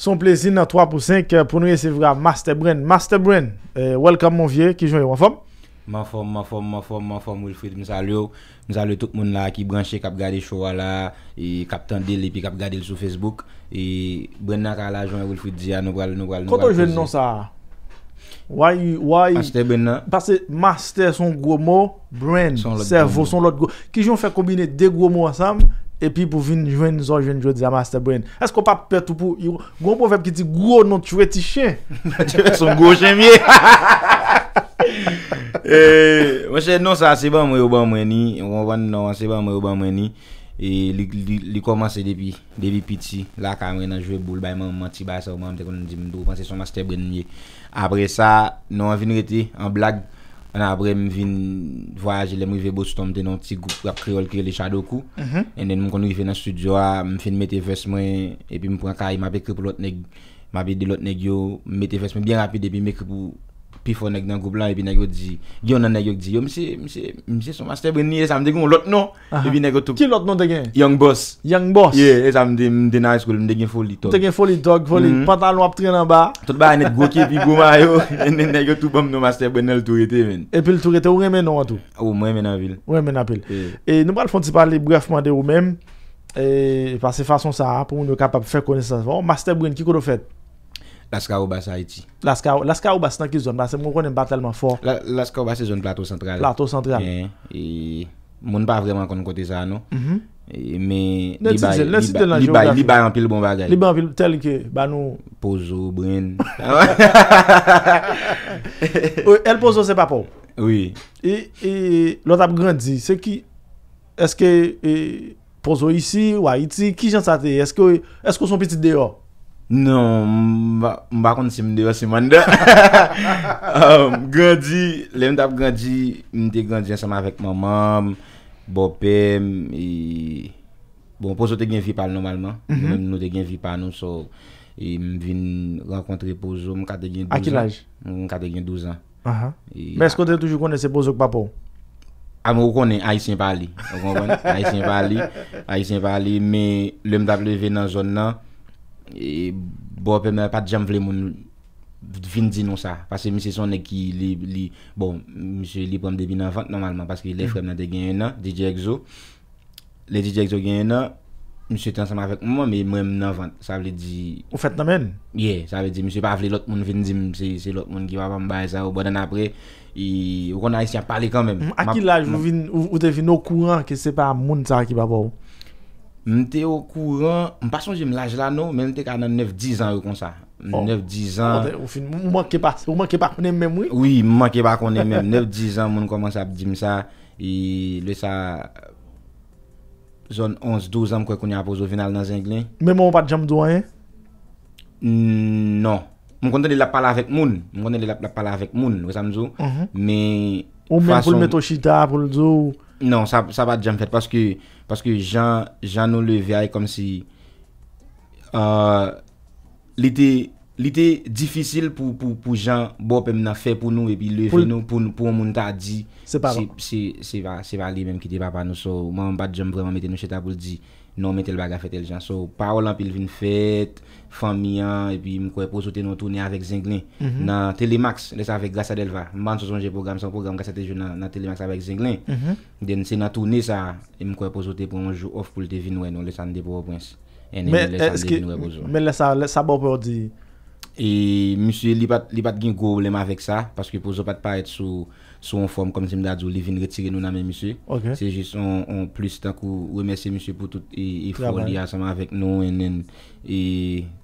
Son plaisir dans 3 pour 5 euh, pour nous vrai Master Brain. Master Brain, euh, welcome mon vieux, qui joue en forme Ma forme, ma forme, ma forme, ma forme, Wilfried, nous saluons. Nous saluons tout le monde là qui branché, qui a regardé show là, et qui a les et qui a regardé sur Facebook. Et Brenna Kala, Jean Wilfried Dia, ah, nous allons, nous allons. Quand on joue le nom ça Why, why... Master Brenna. Parce que master son gros mot, brain, cerveau son l'autre gros. Qui j'ont fait combiner deux gros mots ensemble epi pou vin jwen zon jwen jwen dja masterbrain. Esko pa pet ou pou, gwen pou vep ki non, ti gwo nou tchwe ti chen? Nè, tchwe sou gwo chen miye. Mwen chen nou sa seba mwen ou ban mwen ni, mwen van nou seba mwen ou ban mwen ni, e, li komanse depi, depi piti, la kamre nan jwe boul bayman, mwen ti bay sa ouman, mwen te konon di mdou panse sou masterbrain miye. Apre sa, nou an vin rete, an blag, An apre m vin voyaje le m wive bostom ten an ti kriol kre le chadoku. Mhm. En den m kon wive nan studio a m fin mette vesmen. Epi m pou an kari m api kri pou lot negyo. Mette vesmen bi rapide epi m api kri pou... Pi fo nek nan goup la, epi nek yo di, gyon nan nek yo di, yo mse, mse, mse son masterbren ni, e sa mde gen yon lot non, epi nek yo tou. Ki lot non de gen? Young Boss. Young Boss? Ye, e sa mde, mde nan eskou, mde gen foli tok. Te gen foli tok, foli, mhm. pantalon ap tre nan ba. Tot ba anet goke, epi gouma yo, epi nek yo tou bom nou masterbren nel tou rete men. Epi l tou rete ou remen nan wato? Ou remen nan vil. Ou remen nan pil. E, e nou pral fonsi pale brefman de ou men, e pa se fason sa, pou moun yo kapap fè kone sa. Oh, bon, masterbren, La ska ou ba sa iti. La ska ou ba se nan ki zon? Mwen konen ba telman for. La ska ou ba se zon plato sentral. Lato sentral. Mwen pa vreman konen kote sa anon. Men mm-hmm. li bay anpil bon bagay. Li bay anpil telke? Pozo, Bren. El pozo se pa pou? Oui. Lò tap grandi, se ki eske pozo isi ou a iti? Ki jan sa te? Eske ou son piti deyo? Non, m bakon se m deva seman da. Grandi, um, lèm tap grandi, m te grandi ansama vek maman, m bopèm. Bon, Pozo te gen vipal normalman, m mhm. nou te gen vipal nou. So, m vin renkontre Pozo, m kate gen 12 an. Mè sko te toujou kone se Pozo k papou? A m wou kone, a yi sen pali. A yi sen pali, a yi sen pali, m lèm tap leve nan zon nan. E bo pe mwen pa dijam vle mwen vindi nou sa. Pase mwen se son ek ki li, bon, mwen se li pwem debi 90 normalman. Pase ki le mm. fwem nan de genyen nan, DJ XO. Le DJ XO genyen nan, mwen se tanseman avèk mwen, mwen mwen mwen 90. Sa vle di... Ou fèt namen? Ye, sa vle di mwen se pa vle lout mwen vindi, mwen se lout mwen ki wapan mbay sa. Ou bwadan apre, yon a isyap pale kanmen. Mm, Aki laj, ou devin nou kouran ke se pa mwen sa ki wapan mwen? Mwen te yo kouran, mwen pason jim laj la nou, men mwen te ka nan 9-10 an yo kon sa. 9-10 an. Mwen manke pa konen men mwen? Oui, mwen manke pa konen men. 9-10 an mwen komanse ap di msa. E lè sa, zon 11-12 an kwen konen apou zo final nan zenglen. Men mwen wapat jam do an? Non. Mwen konten lè la pala avèk moun. Mwen konten lè la pala avèk moun, wè sam zo. Ou men pou l meto shida, pou l do... Non, sa bat jom fet, paske jan nou leve ay kom si li te difisil pou jan bo pe mna fe pou nou epi leve nou pou moun ta di. Se pa li menm ki de papa nou so, man bat jom vreman mette nou cheta pou li di. nan men tel baga fe tel jan. So, pa ou lan pil vin fèt, fami an, e pi mkwe pou zote nou tourne avèk zinglen, nan mhm. Telemax, lesa avèk Gassa Delva, man sou son jè program, son program Gassa Delva nan Telemax avèk zinglen, den se nan tourne sa, mkwe pou zote pou nou jou off pou lite vin wè, nou lesan de pou wè pwens. Enè, lesan de vin wè pwens. Men lesa, lesa bo pou wè di... E msye li pat gen goblem avek sa, paske pou zo pat pa et sou on form komisim dadzou li vin retire nou nan men msye. Se jist on plus tankou wèmese msye pou tout e, e fondi asama avek nou ennen. E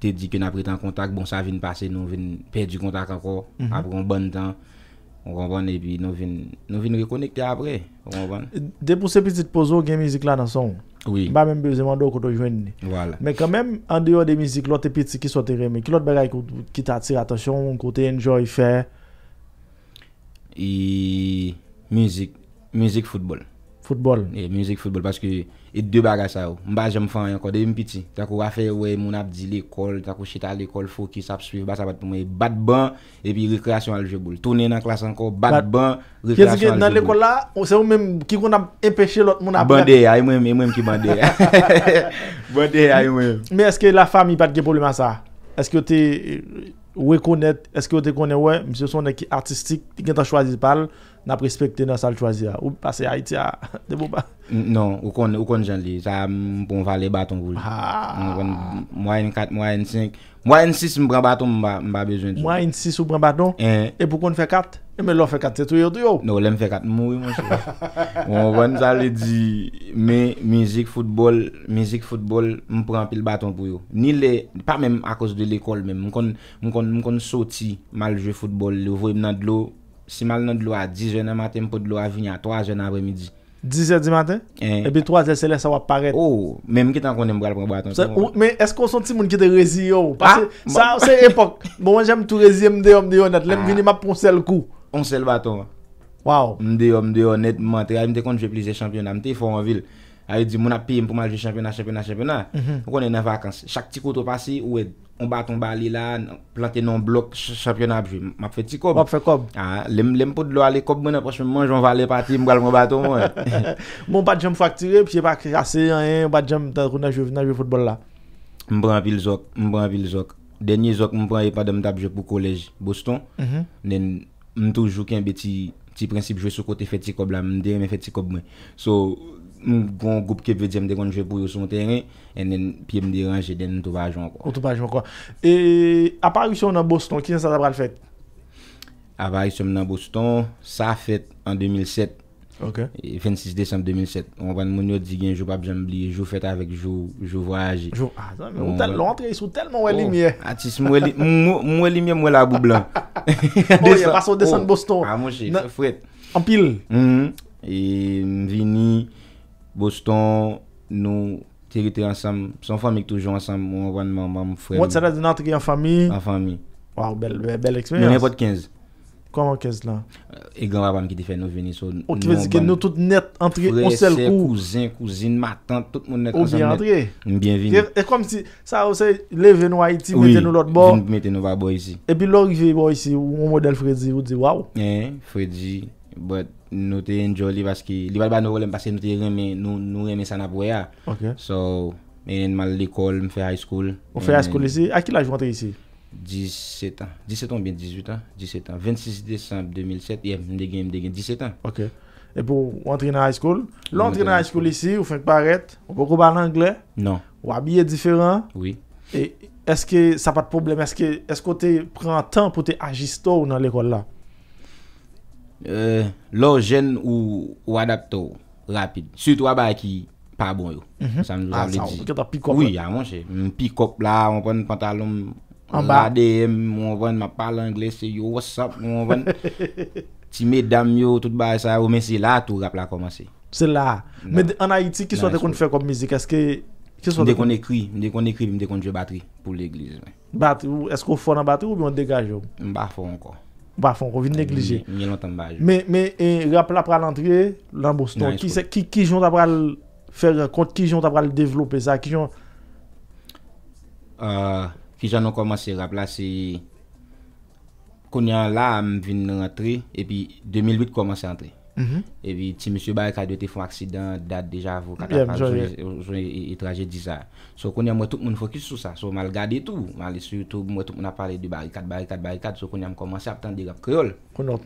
te di gen apre tan kontak, bon sa vin pase nou vin perdi kontak anko, mhm. apre an bon tan. On ron ban e bi nou vin rekonekte apre, on ron ban. De pou se pitit pou zo gen mizik la dansan ou? Oui. Pas même besoin de qu'on joindre. Voilà. Mais quand même, en dehors des musiques, l'autre petit qui soit aimé, qui l'autre bagaille qui t'attire attention, côté enjoy faire. Et musique, musique football. Football. Et musique football parce que et deux bagages ça. pas oh. j'aime faire encore des petits, T'as qu'on va faire ouais mon ap dit l'école, t'as qu'on à l'école faut qu'ils ça suivre, bah ça va pour ban et puis récréation à jeu boule. Tourner dans classe encore bad bah, ban récréation. à dans l'école là, c'est vous même qui qu'on a empêché l'autre mon a bandé, aïe ah, moi même qui bandé. bandé aïe ah, moi. Mais est-ce que la famille pas de problème à ça Est-ce que tu euh, reconnaître est-ce que tu connais ouais, monsieur son qui artistique, qui t'a choisi parle Na prespekte nan sa l chwazi ya. Ou pase Haiti ya. Non, ou kon jen li. Sa pou mwen vali baton pou yo. Mwen mwen kat, mwen mwen sik. Mwen mwen sik mwen bran baton mwen ba bejwen. Mwen mwen sik mwen bran baton? Eh. E pou kon fè kat? E mwen lò fè kat, se tou yo di yo? Non, lè mwen fè kat mwen mou yo mwen chou. Mwen mwen sa li di. Me, mizik, foutbol, mizik, foutbol, mwen pran pil baton pou yo. Ni le, pa mèm a kous de l'ekol mèm. Mwen kon, mwen kon, mwen kon soti mal jwe foutbol. Si mal nan dlo a 10 jenè matè, m pou dlo a viny a 3 jenè avre midi. 10 jenè di matè? E bi 3 jenè se lè sa wap paret. Ou, men m ki tan konnen m bral pou m baton. Ou, men es kon son ti moun ki te rezi yo? Ha? Sa ou se epok? Mwen jèm tou rezi m deyo, m deyo net, lèm vini map pon sel kou. On sel baton. Waw. M deyo, m deyo net, m an tre al m te kont jep lise champion, am te yifon an vil. A yu di moun api m pou m aljou championat, championat, championat. M mhm. konen nan vakans. Chak ti koto pasi, oued, m baton bali la, planten nan blok championat, m ap feti kob. M ap feti kob. Ha, ah, lèm pou dlo ale kob mwen aprospe mwen, joun vali pati, m bal m baton mwen. M mou bon, bat jom faktire, pi jepa krasi, m bat jom ta rounan jow venan jow fotbol la. M bran vil zok, m bran vil zok. Denye zok m pran yon padan m tabi jow pou kolej, Boston. Mhm. Nen, m toujou ken be ti, ti prinsip jow sou kote fet Mwen koun mwen koup kep vwe di m dekoun jwe pouyo soum teren ennen pi m di ranjè dennen toubajon kwa. Toutobajon kwa. E aparisyon nan Boston, kien sa dabral fèt? Aparisyon nan Boston, sa fèt an 2007. Ok. 26 Desem 2007. Mwen mwen yo digyen, jow pa bjanm bli, jow fèt avèk, jow vraj. Jow, a zan, lantre yon sou telman ouè limye. A tis mwè limye mwè labou blan. Ouye, mwè sa Desem oh. Boston. A mwen jè fèt. Ampil. E mwini... Boston, nou teritre ansam, son fami ki toujou ansam, moun wan moun moun moun frey. Moun tse la di nan tri an fami? An fami. Waou, bel, bel, bel eksperyans. Moun moun moun moun moun moun moun moun moun. Kwa moun moun moun moun moun moun? E glan moun moun moun moun moun moun moun moun moun moun moun. Ou ki vezi ke nou tout net antre on sel kou. Frey se, kouzin, kouzin, matan, tout moun net antre. Ou bi antre? Moun bien vini. E kom si, sa ou se, le ve nou a iti, mette nou lot bo. Oui, mette nou la bo y But nou te enjoli paski li bal bal nou wole mpase nou te reme san apwe ya. Ok. So, men enman l'ekol, mfe high school. Mfe high school isi, a kil a jwantre isi? 17 an. 17 an ou bien? 18 an? 17 an. 26 december 2007, yè mde gen, mde gen. 17 an. Ok. E pou wantre in high school. L'wantre in high school isi, ou fèk paret? Ou pou kou bal l'anglè? Non. Ou abye diferan? Oui. E eske, sa pat probleme, eske, eske o te pran tan pou te agistou nan l'ekol la? Euh, Lo jen ou adaptor rapide. Sout wab a ki pa bon yo. Mhm. Sa m lou ah, javle di. A sa ou. Ket a pikop. Ou ya monshe. M pikop la. M pon pantalon. An ba. M pon ADM. M pon ven ma pala engle se yo. What's up m pon ven. Ti me dam yo. Tout ba e sa yo. Men se la tou rap la komanse. Se la. Men an Haiti ki soua de kon fè kom mizik. Eske. Ki soua de kon ekri. M de kon ekri. M de kon fè bateri. Pou l'eglise men. Bateri. Eske ou fon an bateri ou m dekaj yo? M ba fon an Bafon, kon vin neglije. Mm, Nyen an tan baj. Me, me, e, rap la pral antre, lan bostan, ki jon tabral fèr kont, ki jon tabral devlopè sa, ki jon... E, euh, ki jon an komanse rap la, se konya la am vin antre, epi 2008 komanse antre. Mhm. Ewi ti msye barikade ou te foun aksidan dat deja avou katapal jouni traje dizay. So konye mwetouk moun fokus sou sa. So malgade tou, mali sou tou mwetouk mwetouk moun ap pale di barikade, barikade, barikade. So konye mw komansi ap tendi rap kreol. Konot?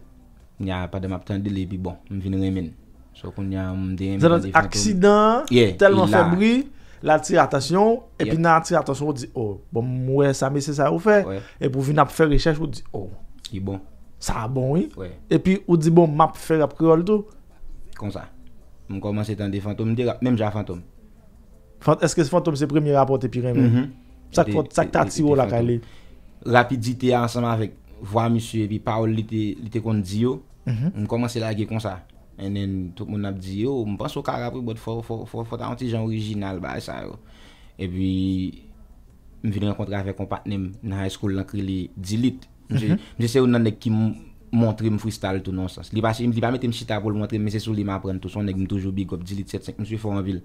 Nya apade mw ap tendi li bi bon. Mw vini remen. So konye mw mwen dey mwen dey foun. Zanon di aksidan, tel mw se brie, la tri atasyon, epi nan tri atasyon wou di o. Oh, bon mwwe sa me se sa wou fe. E pou vina pou fe rechèche wou di o. I bon. Sa bon yi? E pi ou di bon map fè rap kyo lito? Kon sa. Mwen komanse tan de fantom. Mwen de rap mèm jan fantom. Eske se fantom se premi rapote pi reme? Sa ki ta ati yo la kalè? Rapidite ansama vek vwa misu e pi paol li te kon di yo. Mwen komanse lage kon sa. Enen tout moun ap di yo. Mwen panso karapou bot fòt an ti jan orijinal ba e sa yo. E pi mwen veni an kontra vek kon patnèm nan high school lankri li dilit. Mwen jese ou nan ek ki montre mwen freestyle tou nonsens. Li pa mette mwen chita pou mwen montre, mwen se sou li mwen apren tou. Son ek mwen toujou bi gop, 10 litre, 7, 5, mwen sou yon foran vil.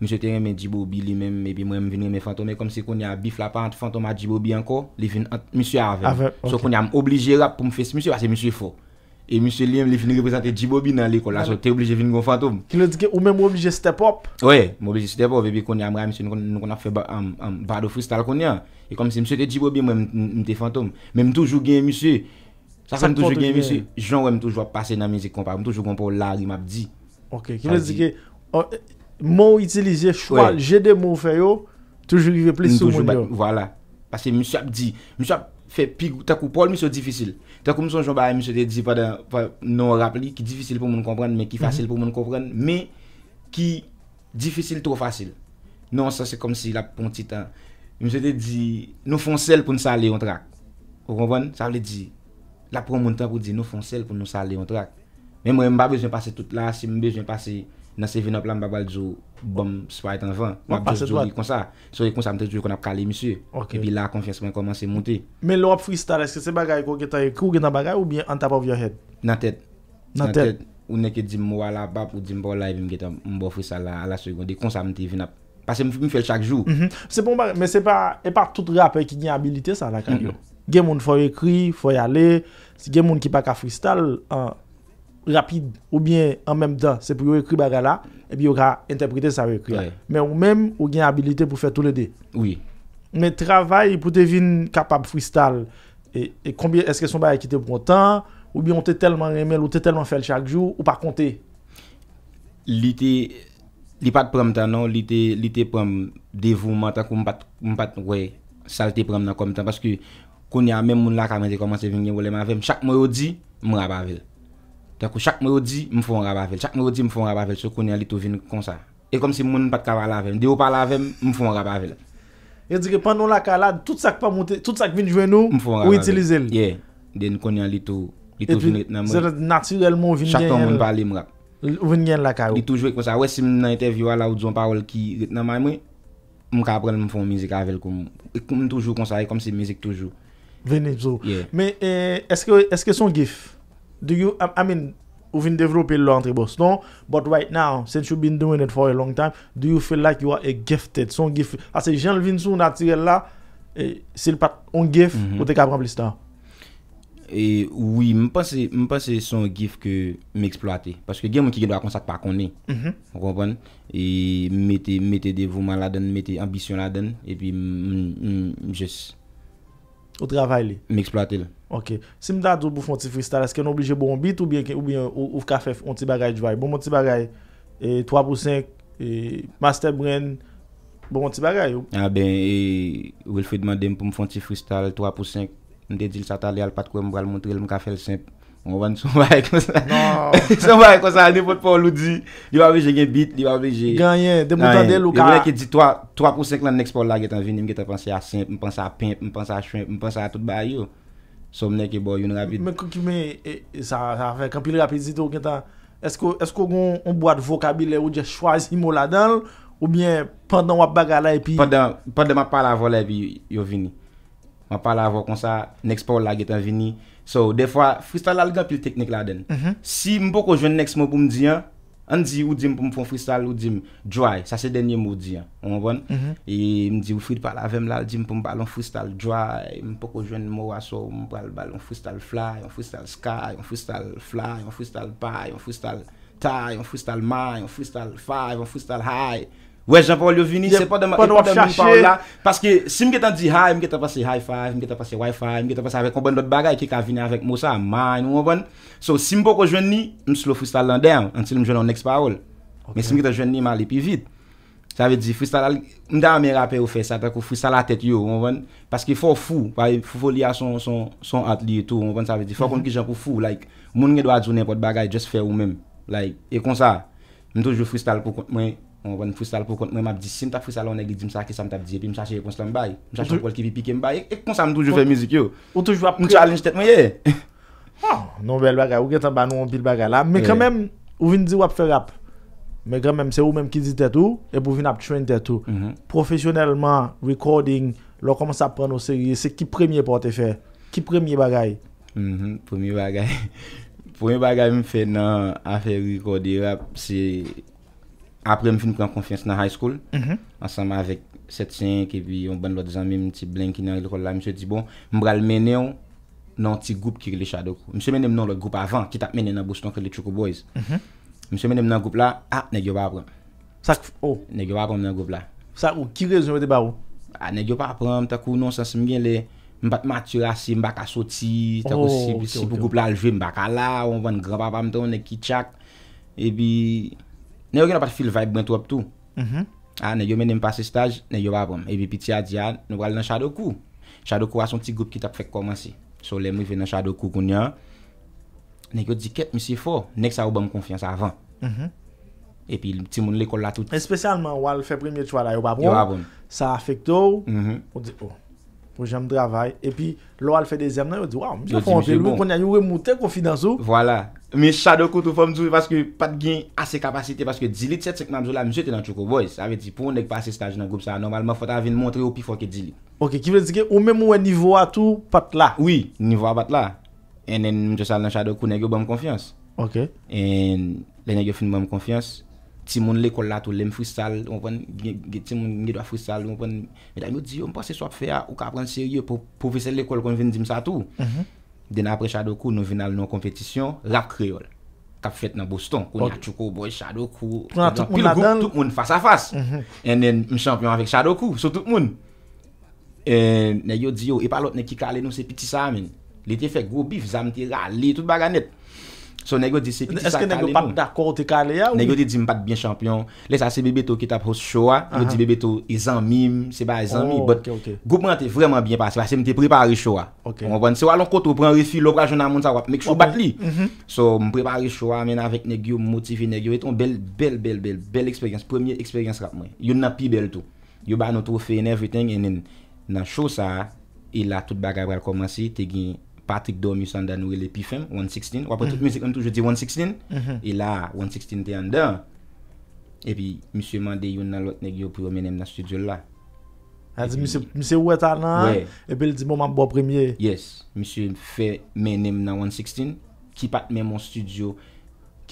Mwen se te reme Djibobi li men, epi mwen reme veni reme Fantome. Komse konye a bif la pa antou Fantome a Djibobi anko, li fin mwen se a ave. So konye a mwen oblije rap pou mwen fes mwen se, wase mwen se yon for. E mwen se li mwen li fin represente Djibobi nan liko la, so te oblije veni kon Fantome. Ki nou dike ou men mwen oblije step up. We, mwen oblije step up, epi konye E kom se msye te di bobe mwen mte fantom. Men m toujou gen msye. Sase m toujou gen msye. Jan wè m toujou ap pase nan mizik kompa. M toujou konpon la rim ap di. Ok. Kilez di ke. Mon itilize chwa. Je de moun fè yo. Toujou li ve ples sou moun yo. Voilà. Pase msye ap di. Msye ap fe pig. Takou pol msye ou difisil. Takou msye an jan bae msye te di padan. Non rap li ki difisil pou moun kompren. Men ki mhm. fasil pou moun kompren. Men ki difisil tou fasil. Non sa se kom si la pon Mwen se te di, nou fon sel pou nou sa le yon trak. Kou kon bon? Sa vle di, la pou moun ta pou di, nou fon sel pou nou sa le yon trak. Mwen mwen mba bej jwen pase tout la, si mwen bej jwen pase nan se vinop la mba bal jo, bom, swa etan van. Mwen pase tout la? Mwen pase tout la. So yon konsa mwen te jwen kon ap kale mwen se. Ok. Epi la konfesman koman se monte. Men lop freestyle, eske se bagay kon geta yon kou genan bagay ou bien an tap of your head? Nan tet. Nan tet? Ou neke di mwa la bap ou di mwa la yon geta mbo freestyle la, ala so yon de konsa mwen Parce que je fais chaque jour. Mhm. C'est bon, bah, mais c'est pas, pas tout rappeur qui a habilité ça, la carrière. Il y a des gens qui faut écrire, faut y aller. Il y a des gens qui pas qu'à freestyle rapide ou bien en même temps, c'est pour écrire là et puis aura interpréter ça écrit. Mais ou même ou gain habilité pour faire tous les deux. Oui. Mais travail pour devenir capable freestyle et, et combien est-ce que son bail qui pour prend ou bien on t'est tellement aimé ou t'es tellement fait chaque jour ou pas compter. L'été Li pat pram tan nan, li te pram devouman, tako m pat salte pram nan kom tan. Paske konya men moun la kamen de komanse vinyen wolem avem, chak mwen yo di, m rabavel. Tako chak mwen yo di, m fon rabavel. Chak mwen yo di, m fon rabavel. So konya li tou vinyen konsa. E kom si moun m pat kavala avem, de ou pala avem, m fon rabavel. E dike panon la kalad, tout sak vinjwen nou, ou itilize li? Ye, den konya li tou vinyen. E pi, se natyrelman vinyen. Chak ton moun pali m rak. Ou vin gen laka ou? Di toujwe kon sa. We si min nan eterviwa la ou zon parol ki retena may mwen, mwen ka apren mwen fon mizik avel kon. Ek kon mwen toujwe konsaye kom se mizik toujwe. Veni sou. Yeah. Men e, eske son gif? Do you, I mean, ou vin devlopi lor an tribos non? But right now, since you've been doing it for a long time, do you feel like you are a gifted? Son gif? Ase, jen vin sou natire la, e, si l pat on gif, mhm. ou te ka apren plista? Non. E, oui, m'pense son gif ke m'eksploate. Paske gen mwen ki gen do akonsak pa konen. M'kompon? Mhm. E, mette devouman la den, mette ambisyon la den. E pi, m'jes. Ou travay li? M'eksploate li. Ok. Si m'dadou pou fwantifristal, eske nou obligé bon bit ou bien oufka fwantibagay jvay? Bon mwantibagay, bon e, 3 pou 5, e, master brand, bon mwantibagay bon ou? A, ah ben, e, ou el fwe demande m pou mwantifristal 3 pou 5. Mwen te di l sata le al pat kwen mwa al montrel mwen ka fel simp. Mwen wane sou mwaye konsa. Non. Sou mwaye konsa ane pot pou loudi. Dwa mwen je gen bit, dwa mwen je... Ganyen, demoutan de lou ka. Mwen ke di 3 pou 5 lan next pou l la getan vini mwen getan pansi a simp, mwen pansi a pimp, mwen pansi a chwimp, mwen pansi a tout bayi yo. Sou mwen ke bo yon rabid. Mwen kou ki mwen, e, e sa afe, kapil rapi zito kwen ta. Esko goun mwad vokabile ou dje chwaz imo la dan ou mwen pandan wap baga la epi? Pandan, pandan wap pala vola ep Mwen pa la vò kon sa, next pa wò la getan vini. So, defwa, freestyle al gen pi l teknek la den. Mhm. Si mwen po kon jwen next mò pou m diyan, an di yon pou m pou m freestyle, yon di m dry. Sa se denye m w diyan, mwen bon? E m di m fwi di pa la vèm la, jim pou m balon freestyle dry. M pou kon jwen m wò asò, m pou m balon freestyle fly, freestyle sky, freestyle fly, freestyle pie, freestyle tie, freestyle my, freestyle five, freestyle high. Ouè, Jean-Paul yo vini, se poda mi pa ou la. Paske, si mke tan di hay, mke tan pase hi-five, mke tan pase wifi, mke tan pase avè konbèn dot bagay, ki kan vini avèk mousa, mayn, ou mwen. So, si mpo kon jwen ni, mse lo freestyle lan der, anse m jwen an next parol. Mè si mke tan jwen ni, m a li pi vit. Sa vè di, freestyle al, m da a mè rapè ou fè sa, pè ko freestyle la tèt yo, ou mwen. Paske, fò fù, fò li a son atli etou, ou mwen, sa vè di, fò kon ki jwen pou fù, like, moun nye do a zounen pot bagay, just fè ou mèm. Mwen fwist al pou kont mwen ap di sim, ta fwist al aneg li di msaki sa mt ap di epi, msache ye konslan mbay. Msache mwen kol ki bi pike mbay, ek konsan mdoujou fwe mizik yo. Mwen m'm challenge tet mwen ye. Ah, Noubel bagay, ou gen tan ba nou anpil bagay la. Mwen eh. kremen, ou vin di wap fwe rap. Mwen kremen, se ou menm ki di tet ou, epi ou vin ap chwen tet ou. Mm-hmm. Profesyonelman, recording, lò koman sa pran ou seri, se ki premye pote fwe. Ki premye bagay. Mm-hmm. Premye bagay. Premye bagay mwen fwe nan a fwe rekodi rap, se... apre mi fin pran konfians nan high school mhm. ansanman avik 7-5 evi yon ban lo de zanmim ti blanki nan ili kol la mi se ti bon mbra l menen nan ti goup ki rile chade kou mi se menen nan lo goup avan ki tap menen nan bostan kre li choukou boys mi mhm. se menen nan goup la a, ah, negyo pa apren oh. negyo pa apren nan goup la sa ou, ki rile zonwe de ba ou? a, ah, negyo pa apren, ta kou non sa se mgen le mbat maturasi, mbak asoti ta kou si oh, pou goup la alve mbak ala ou an van grab apam ta, ou ne ki chak e bi... Nè yo gen apat fil vaib bwen tou ap tou. Nè yo men nem pase staj, nè yo babon. Epi pitia diyan, nou al nan chado kou. Chado kou ason ti goup ki tap fek koman se. So lem li ven nan chado kou koun nyan. Nè yo di ket misi fo, nèk sa oubam konfians avan. Mhm. Epi ti moun l'ekol la tout. Espesyalman wal fe premier chwa la, yo babon. Yo babon. Sa fek tou, mhm. ou di, oh, ou jem dravay. Epi lo al fe dezem, nan yo di, waw, mi se fon belou. Konnen yu remoute konfidans ou. Voilà. Voilà. Me chadokou tou fòm zwi paske pat gen ase kapasite. Paske dili tset sèk nan mzou la, mzou tè nan choko boyz. Avè di pou ndèk pasè staj nan goup sa, normalman fòt avèn montre ou pi fò ke dili. Ok, ki vè di gen, ou mèm wè nivou a tou pat la. Oui, nivou a bat la. Ennen mjè sal nan chadokou, nèk yo bèm konfians. Ok. Ennen nèk yo fèm bèm konfians. Ti moun lèkol la tou lèm fristal, ou mwen gen ti moun nèdwa fristal, ou mwen... Medan yo di, ou mwen pasè swap fè a, ou ka Den apre Shadokou nou vinal nou kompetisyon, rap kreol. Kap fèt nan Boston, kou nyak choukou boy Shadokou. Pil group, tout moun fasa fasa. Mhm. Ennen mchampyon avèk Shadokou, sou tout moun. Ne yo di yo, epalot ne kikale nou se piti sa amin. Le te fèk, go bif, zamite ra, le tout baganet. So, negyo di se piti sakale nou. Eske negyo pat d'akor te kale ya ou? Negyo di di m pat byen champyon. Le sa se bebe tou ki tap hos chowa. Le di bebe tou, izan mim. Se ba izan mim. Oh, but, groupman te vreman byen pasi. Se ba se m te prepari chowa. Ok. Se walan koto, pran rifi, lopra jounan moun sa rap. Mek chou bat li. Mhm. So, m prepari chowa men avèk negyo, motifi negyo. Eton bel, bel, bel, bel, bel experience. Premier experience rap mwen. Yon nan pi bel tou. Yon ba nou tou fe in everything. Enen, nan chosa, ila tout bagabral koman si Patrick Dome, Yusanda Nwile, Pi Fem, One Sixteen, wapre tout müzik an toujou di One Sixteen, mhm. e la One Sixteen te an den, e pi msye mande yon nan lot neg yo pou yo menem nan studio la. A di msye wè tan nan, e pi l di moun ap bo premye. Yes, msye fè menem nan One Sixteen, ki pat men moun studio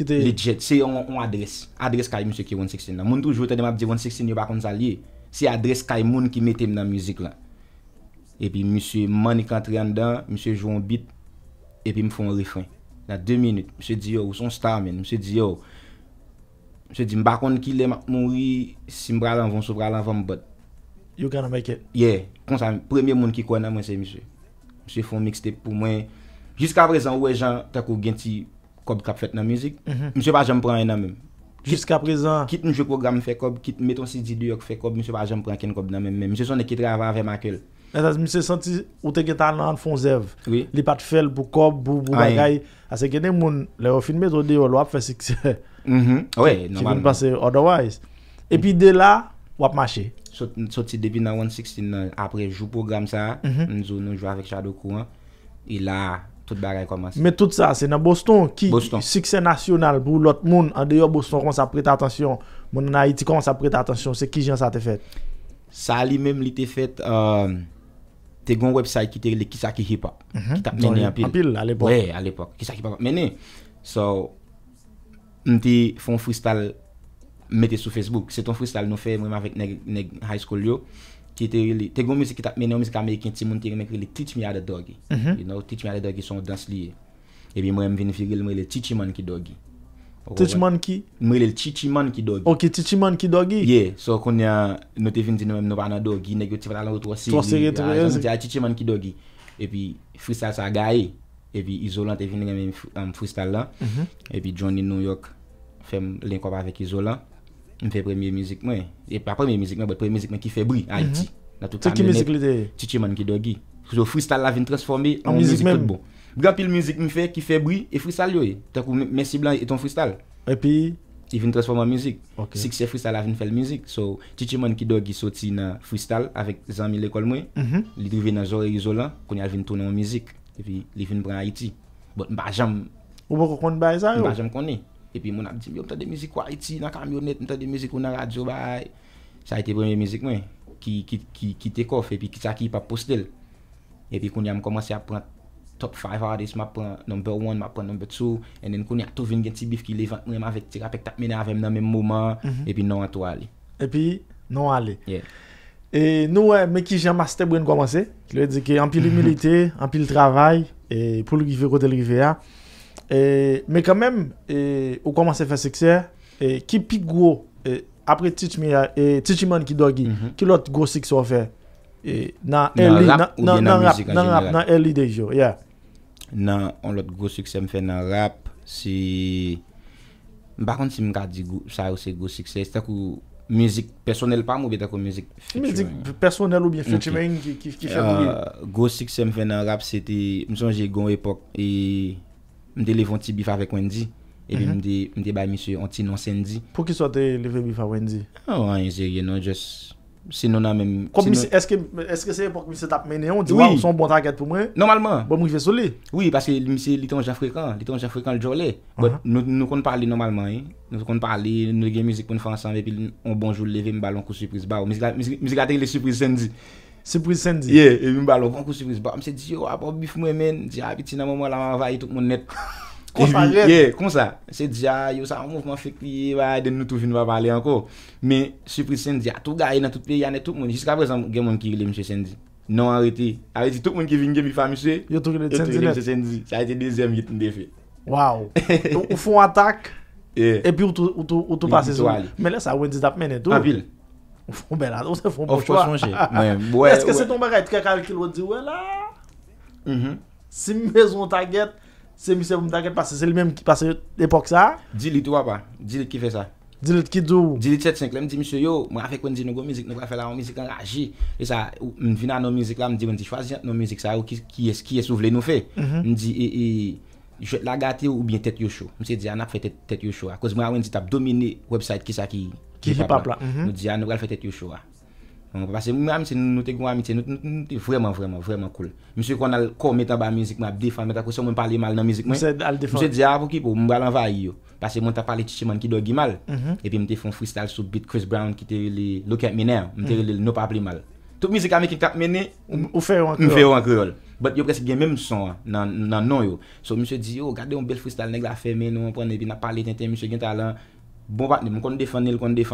legit, se yon adres, adres kay msye ki One Sixteen la. Moun toujou te dem ap di One Sixteen yon bakon salye, se adres kay moun ki metem nan müzik la. E pi msye Manny Katrianda, msye Jouan Bit, e pi mfon refren. La 2 minute, msye di yo, ou son star men, msye di yo. Msye di mbakon ki le man moun ri, si mbra lan van, sou mbra lan van mbot. You gonna make it. Yeah, konsa, premier moun ki kon nan mwen se msye. Msye fon mixte pou mwen. Jiska prezan, wè jan, tako gen ti kob kap fet nan müzik, msye pa jem pran en nan men. Jiska prezan. Kit nou jok program fè kob, kit meton si di lyok fè kob, msye pa jem pran ken kob nan men. Msye son e kit rava avè makèl. E tas mi se senti ou teke tal nan fonzev. Li pat fel pou kob, pou bagay. Ase genen moun, le ou filmet ou oh, deyo, lwa ap fè sikse. Ouè, normalman. Ki ven passe otherwise. E pi de la, wap mache. Sot si debi nan 169, euh, apre jou program sa, mizou mm-hmm. nou jou avèk chadou kouan, il la, tout bagay komanse. Me tout sa, se nan Boston ki, sikse nasyonal pou lot moun, an deyo Boston konsa prete atensyon, moun nan Haiti konsa prete atensyon, se ki jen sa te fèt? Sa li men li te fèt, eeeem, Te gwen website ki te rile kisa ki hip-hop. Mhm. Ki tap meni anpil. Anpil al epok. Wey, al epok. Kisa ki hip-hop meni. So, mte foun freestyle mete sou Facebook. Se ton freestyle nou fe mwen avik neg high school yo. Ki te rile, te gwen mouzik ki tap meni o mizik Amerikin ti moun te rile mwen krile tit miya de dogi. You know, tit miya de dogi son dans liye. Ebi mwen veni fi rile mwen li tit chi man ki dogi. Tichi man ki? Mwile l chichi man ki dogi. Ok, chichi man ki dogi? Ye, so kon ya nou te vin ti nou men nou pa nan dogi, negyo ti pala lan ou 3 seri. 3 seri tou mwen yezi? A chichi man ki dogi, epi freestyle sa ga e, epi Izzola te vin gen men am freestyle la, mhm. epi Johnny New York fem link up avek Izzola, mwen fe premye mizik mwen. E pa premye mizik mwen, but premye mizik mwen ki febri a iti. Na tou tamene chichi man ki dogi. Fristal la vin transforme an mou mouzik lout bon. Mga pi l mouzik mi fe, ki fe brie, e fristal yo e. Ta kou Messi blan e ton fristal. E pi? E vin transforme an mouzik. Siksye fristal la vin fel mouzik. So, chichi moun ki do gisoti nan fristal avèk zanmi l ekol mwen, li drive nan zore yu zo lan, konye al vin tonè an mou mouzik. E pi li vin pran Aiti. Bòt mba jam. Ou bò kon bay zan yo? Mba jam konè. E pi moun ap di, mwen ta de mouzik w Aiti, nan kamyonet, mwen ta de mouzik w nan r et puis quand j'ai commencé à prendre top 5 artistes, je pris numéro 1, je pris numéro 2, et puis quand j'ai tout vu un petit bif qui l'évente même avec tes rappels, t'as mené avec dans le même moment, mhm. et puis non à toi Et puis, non à aller. Et nous, ouais, mais qui j'ai un master pour commencer, Je veux a un peu d'humilité, humilité, en de travail, et pour le river, côté mais quand même, on a commencé à faire succès, et qui plus gros, Après après Teach Me, et Teach Me qui est qui, plus mhm. l'autre gros succès à faire E, nan rap ou mwen nan müzik an jeneral? Nan rap nan L.I. dejo, yeah. Nan, an lot GoSix mwen fè nan rap, si... M bakant si m gade sa yo se GoSix se, se tak ou müzik personel pa mwen ou bete akou müzik fitj men? Müzik personel ou bwen fitj men ki fè mwen? GoSix mwen fè nan rap se te, m sonje gen epok e mdè lev an ti bifa vek Wendy. E li mdè bay mse an ti nan Sandy. Pou ki sote lev an ti bifa Wendy? An an enzerye nan, jes... Se non a men... Koum, eske seye pok mi se tap men neon, di waw, son bon tanket pou mwen? Normalman. Bon mou jve soli? Oui, paske mi se liton jafrekan, liton jafrekan ljo le. Bon, uh-huh. nou kon parli normalman, eh. Nou kon parli, nou gen mizik pou nou fansan, vepi, on bonjou leve, m'balon kou supris bar. Mi se gateri le supris sendi. Supris sendi? Ye, m'balon kou supris bar. Mi se di, yo, apop, bif mwen men, di apiti nan moun wala, m'avaye tout moun net. Koun sa jen? Ye, koun sa. Se diya, ah, yo sa mouvman fekliye, den nou tou vin wap ale anko. Men, supris Senzi, a tou gaye nan tout pe, yane tout moun, jiska brez an, gen moun ki rile mse Senzi. Non anreti. Anreti, tout moun ki vin gen mi famise, yo tou rile mse Senzi. Sa eti dezem yiten defi. Waw. Ou foun atak, e pi ou tou pas sezon. Men, le sa, ou en dizap men e tou. A vil? Ou belan, ou se foun boshwa. Ou foun chonje. Eske se ton bagay, tou ke kalikil Se mi se pou mtage pase, se li menm ki pase epok sa? Dilit wapa, dilit ki fe sa. Dilit ki dou? Dilit set senkle, mdi misyo yo, mwa fe kwen di nou go mizik, nou kwa fe la an mizik an laji. E sa, mvina an nou mizik la, mdi mwen di chwazi an nou mizik sa, ou ki es ou vle nou fe. Mdi, e, e, jwet la gate ou bie tet yosho. Msi di an ap fe tet yosho a, kwa zi mwen di tap domine website ki sa ki hip hop la. Mdi an ap fe tet yosho a. Mwen profitable yon music yon kil Vreman, vreman, vreman cool msè kon al ko metan ba m 頻 ite nou inyo saoung mwen pale mal nan msik a l defonde Msè di ゆ pale yon mbalDiddy pase mwen ap pale chi man ki dogyo mal mhm. epi m!... kon nou freestal sou Kris Brown ki di 南 nou kap menen mwen te ran lil nou pelile mal to msik kan m Acts kap menen ou m feye un kreu a lou کاn yon imm ms tiver genre nan nanyo non msè di yo oh, O'. Kade yon bel freestal neg la feme de yon mpande depa pale Nintendo bon àm Ma kon ou defonde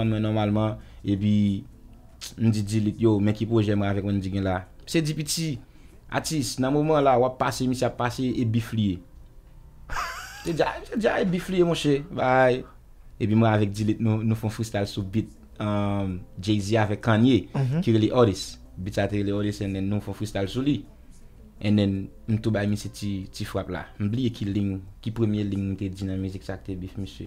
Mwen di Dilit, yo men ki proje mwen avek wèn di gen la Mwen se di piti, atis, nan mouman la wap pase, misa pase, e bif liye Te dja, ah, te dja ah, e bif liye monshe, bay E bi mwen avek Dilit nou fon freestyle sou bit um, Jay-Z avek Kanye mhm. Kire li Oris, bit a te li Oris ennen nou fon freestyle sou li Ennen mwen tou bay misa ti fwap la Mwen bliye ki ling, ki premye ling mwen te dinan mwen seksak te bif miswe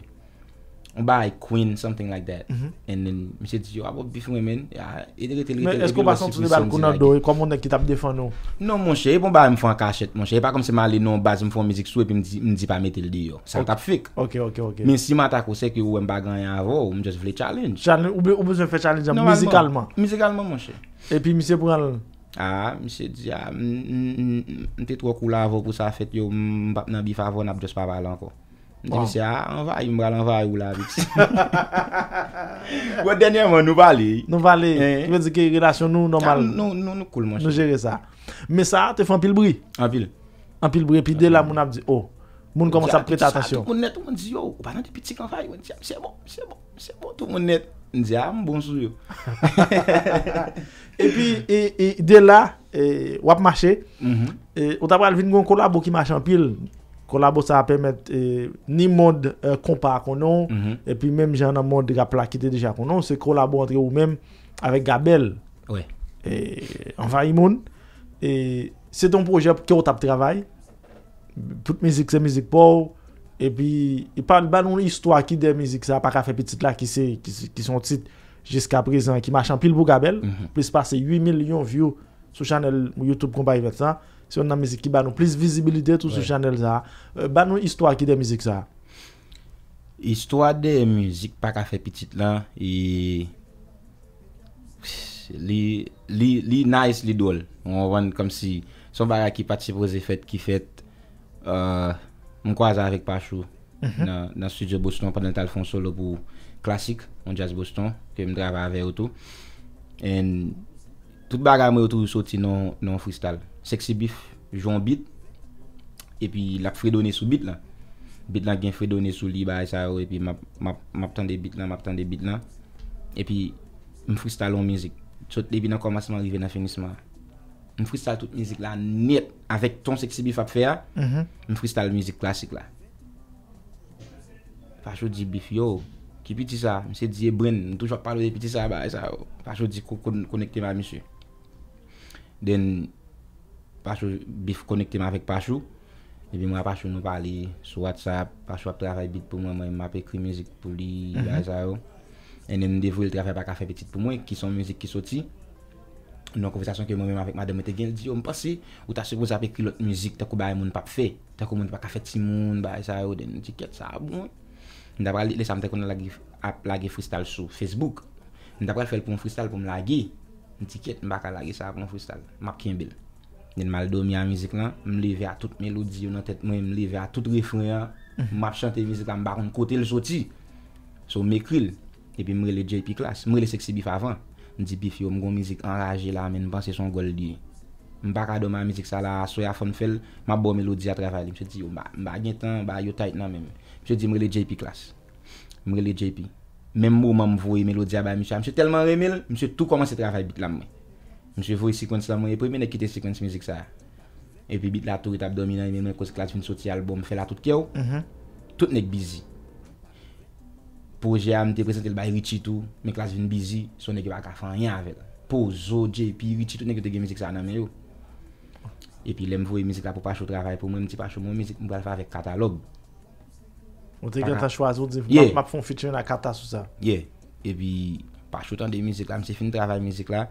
Mwen baye Queen, something like that. And then, mwen se di, yo, abo Biff Women, ya, e de le teni, e de le teni, e de le teni. Mwen esko pasantri bal konan do, e komon de ki tap defan nou? Non, mwen se, e pou baye mwen fwa kachet, mwen se. E pa kom se mali nou, baz mwen fwa mizik sou, e pi mwen di pa metel di yo. Sa tap fik. Ok, ok, ok. Men si mwen tako, se ki ou mwen bagan yon avon, mwen jos vle challenge. Challenge, ou bezon fwe challenge yon mizikalman? Mizikalman, mwen se. E pi mwen se pou gan loun? Ha, mwen se Ndi mwen se a, anvay yon bral anvay yon la bit. Gwa denye mwen nou bale. Nou bale, ki mwen se ke relasyon nou normal. Nou jere sa. Mwen sa te fè anpil bri. Anpil. Anpil bri, pi de la moun ap di, o, moun koman sa prit atasyon. A tou moun net, tou moun di yo, ou banan di pitik anvay, mwen se a, mwen se a bon, mwen se a bon, mwen se a bon, tou moun net. Ndi a, mwen bon sou yo. E pi, de la, wap mache, ou tabra al vin gwen kolab wakimache anpil, Kolabo sa ap emet euh, ni moun kompa konon, epi menm jen an moun rap la ki te dija konon, se kolabo entre ou menm avek Gabel, anfa y moun, se ton proje ki yo tap travay, tout mizik se mizik pou, epi ban nou istwa ki de mizik sa, apaka fe pitit la ki son tit jiska prezen, ki machan pil pou Gabel, plis pase 8 milyon view sou chanel mou YouTube kompa y vet sa, Se yon nan mizik ki ban nou, plis vizibilite tout sou chanel za, euh, ban nou istwa ki de mizik za? Istwa de mizik pa ka fe pitit lan, e, li nice li dole. On wan kom si, son baga ki pati pou ze fèt ki fèt, euh, mwen kwaza avèk pa chou mhm. nan studio Boston, pandan tal fonso lopou klasik, on jazz Boston, ke m drava avè ou tou. Toute baga mwen yotou soti nan freestyle. Sexy Biff joun bit. E pi lak fredo ne sou bit la. Bit la gen fredo ne sou li ba e sa yo. E pi map tan de bit la, map tan de bit la. E pi mwen freestyle yon mizik. Sot le binan komanseman rive nan finisme la. Mwen freestyle tout mizik la net. Avek ton Sexy Biff ap feya. Mwen freestyle mizik klasik la. Fajou di Biff yo. Ki piti sa. Mwen se diye Bren. Toujwa palo de piti sa ba e sa yo. Fajou di konekte ma mishu. Den, Pachou, bif konekte ma vek Pachou, ebi mwa Pachou nou pale sou WhatsApp, Pachou ap trafè bit pou mwen, mwen mwen apè kri mèzik pou li, ba mhm. e sa yo, ene m devou el trafè pa kafè petit pou mwen, ki son mèzik ki soti, nou konversasyon ke mwen mwen apè kri mwen mwen te gen ldi, yo oh, m pasi, ou ta seboz apè kri lòt mèzik, ta kou ba e moun pap fe, ta kou moun pa kafè ti moun, ba e sa yo, dene njiket sa, mwen dapre lèk lèk lèk lèk lèk lèk lèk lèk lèk Mwen ti ket, mwen baka la gisa akon freestyle, mwen ap kin bel. Nen mal do mi an mizik lan, mwen leve a tout melodi yo nan tet mwen, mwen leve a tout refreyan, mwen ap chante mizik lan, mwen baka mwen kote l joti. Sou mwen ekril, epi mwen rele JP class, mwen rele sexy bif avan. Mwen di bif yo, mwen kon mizik anraje la, mwen bansi son gol di. Mwen baka do mwen mizik sa la, soy a fon fel, mwen bo melodi a travali. Mwen se ti yo, mwen ba gintan, mwen ba yo tight nan mwen. Mwen se ti yo, mwen rele JP class, mwen rele JP class. Mem mou m wè m vòy melodi a bay m sou a msè telman remel msè tou komanse trafay bit lam mwen. Msè vòy sèkwens lam mwen epwen mè nè kitè sèkwens mizik sa a. E epi bit la tou re tabdomi nan e mè mwen kouz klas vin soti albou m fè la tout kè ou. Mhm. Tout nèk bizi. Poje a m te prezentel bay riti tou mè klas vin bizi, sou nèk wak a fann yè avèl. Pozo dje epi riti tou nèk yo te gen mizik sa nan mè ou. Epi lè m vòy mizik la pou pa chò trafay pou mwen ti pa chò mwen mizik m wè kwa fè av O te gen ta chwazi ou di map map fon fitur nan kata sou sa? Ye, ebi pachou tan de mizik la, msi fin travay mizik la,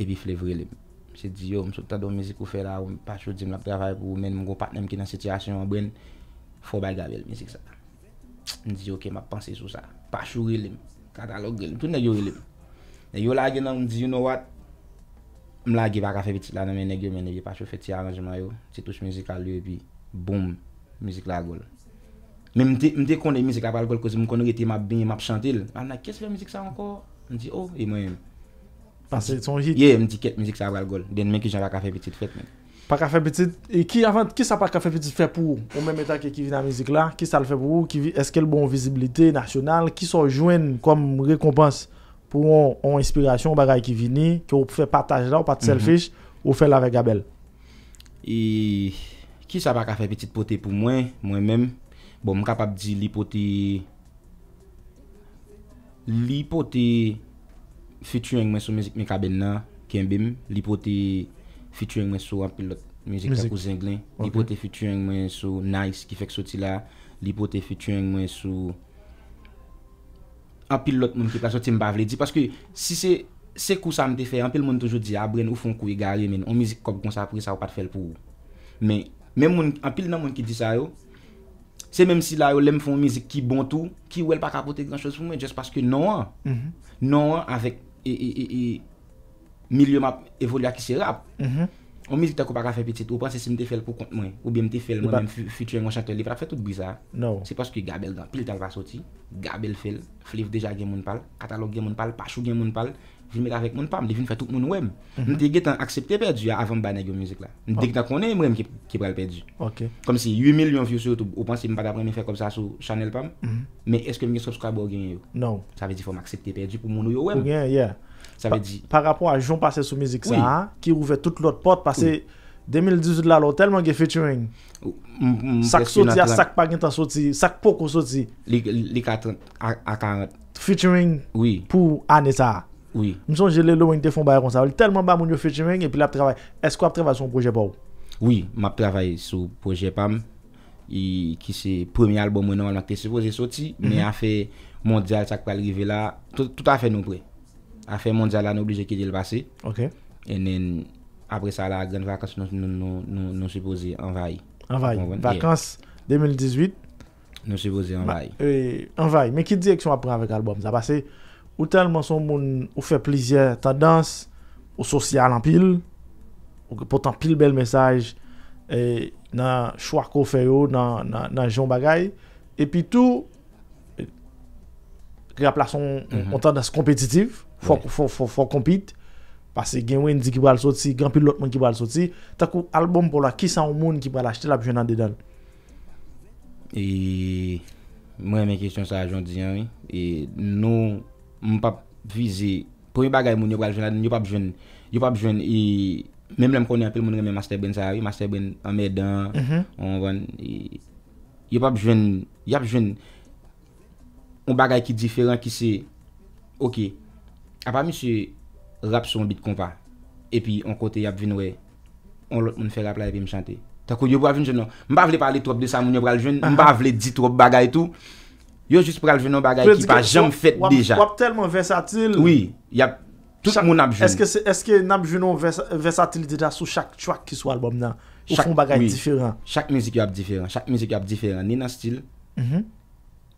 ebi flevri lem. Msi di yo, msou tan don mizik ou fe la, msi pachou di mla travay pou men mgo patnem ki nan sityasyon, mwen fobay gavel mizik sa. Msi di yo, ke map pansi sou sa, pachou relim, katalog relim, tout ne yo relim. Ne yo la gen nan, msi di you know what, mla ge baka fe biti la nan men ege, men ege pachou feti a manjim la yo, se touche mizik a lou ebi, boom, mizik la gol. Men mte kon de mizik aval gol kouz m kon nou gete map bine map chantil. Anak, kes ve mizik sa anko? M di, oh, e mwen. Pansi, son jik. Ye, m di ket mizik sa aval gol. Den men ki jan pa kafe petit fet men. Pa kafe petit. E ki avan, ki sa pa kafe petit fe pou ou? Ou men metan ki ki vi nan mizik la? Ki sa le fe pou ou? Eske l bon vizibilite nasyonal? Ki sa jwen kon rekompans pou ou an inspirasyon bagay ki vini? Ki ou pou fe pataj la ou pati selfish ou fe la ve gabel? E ki sa pa kafe petit pote pou mwen, mwen menm? Bon, m kapap di li poti... Li poti... Feature yon mwen sou mizik mwen kaben nan, ken bèm. Li poti... Feature yon mwen sou anpil lot mizik kakou zinglen. Li poti feature yon mwen sou Nice ki fek soti la. Li poti feature yon mwen sou... Anpil lot mwen ki pa soti m bavle di. Paske, se kou sa m te fè, anpil moun toujou di abren ah, ou fon kou yi e gare men. Ou mizik kom kon sa apri sa ou pat fèl pou ou. Men, anpil nan moun ki di sa yo, Se menm si la yo lem fon mizik ki bantou, ki ou el pa kapote gwen chos pou mwen, jes paske nan an, mm-hmm. nan an avek e... Milye map evolu akise rap, O mizik ta kou pa ka fe petite ou pan se si mte fel pou kont mwen, ou bi mte fel mwen mwen futyen yon chante livra, fe tout bizar. Se paske gabel dan, pil tal pa soti, gabel fel, flif deja gen moun pal, katalog gen moun pal, pachou gen moun pal, jimel avèk moun pam, li vin fè touk moun wèm. Ndè gè tan akseptè perdi avè m banè gè m müzik la. Ndè gè tan konè m wèm ki pral perdi. Kom si 8000 yon view sou, ou pan si m pad apren m fè kom sa sou chanel pam, mè mhm. eske non. oh, m gen subscribe ou gen yon. Sa vè di fò m akseptè perdi pou moun wèm. Sa vè di... Par rapon a joun pase sou m müzik sa, ki ouve tout l'ot pot, pase 2018 lalò, telman gen featuring. Sak soti a sak pagintan soti, sak pokon soti. Li katan akarant. Featuring pou an etat. Oui. Nous sommes gelés, nous avons fait un comme ça. Tellement bas, nous fait et puis là, travail. Est-ce qu'on travaille sur un projet pour Oui, je travaille sur projet PAM, qui c'est le premier album normalement que supposé sortir, mais mhm. a fait mondial, ça qui arriver là, tout, à fait nous prêt. A fait mondial, là, nous obligé de quitter le passé. OK. Et then, après ça, la grande vacances, nous nous, nous, nous supposé envahir. Envahir. Vacances 2018. Nous supposé envahir. Euh, envahir. Mais quelle direction après avec l'album Ça passé ou tellement son monde ou fait plaisir tendance ou social en pile ou pourtant pile bel message et dans choix qu'on fait dans na dans Jean bagaille et puis tout remplace son une mhm. tendance compétitive faut faut faut, faut compite parce que win dit qui va le sortir grand pile l'autre qui va le sortir t'as que album pour la qui ça au monde qui va l'acheter la jeune dedans et moi mes questions ça j'en dis et nous Mpap vize, pou yon bagay moun yo bral jwen la, yon pap jwen, yon pap jwen, e, mèm lèm konè apèl moun remè masterbren sa, yon masterbren amè dan, mhm. e, yon pap jwen, yon pap jwen, yon bagay ki diferan ki se, ok, apèl mi se rap son bit kon pa, epi yon kote yon vinwe, yon lot moun fè rap la epi m chante. Tako, yon pap jwen jwen, mba vle pale trop de sa moun yo bral jwen, mba vle di trop bagay tou, Yo jist pral jounon bagay ki pa jom fèt deja. Wap telman versatil. Oui, yap tout moun nabjoun. Eske nabjounon versatil dida sou chak chwak ki sou albom nan? Ou fon bagay diferan? Chak mizik wap diferan, chak mizik wap diferan. Ni nan stil, mm-hmm.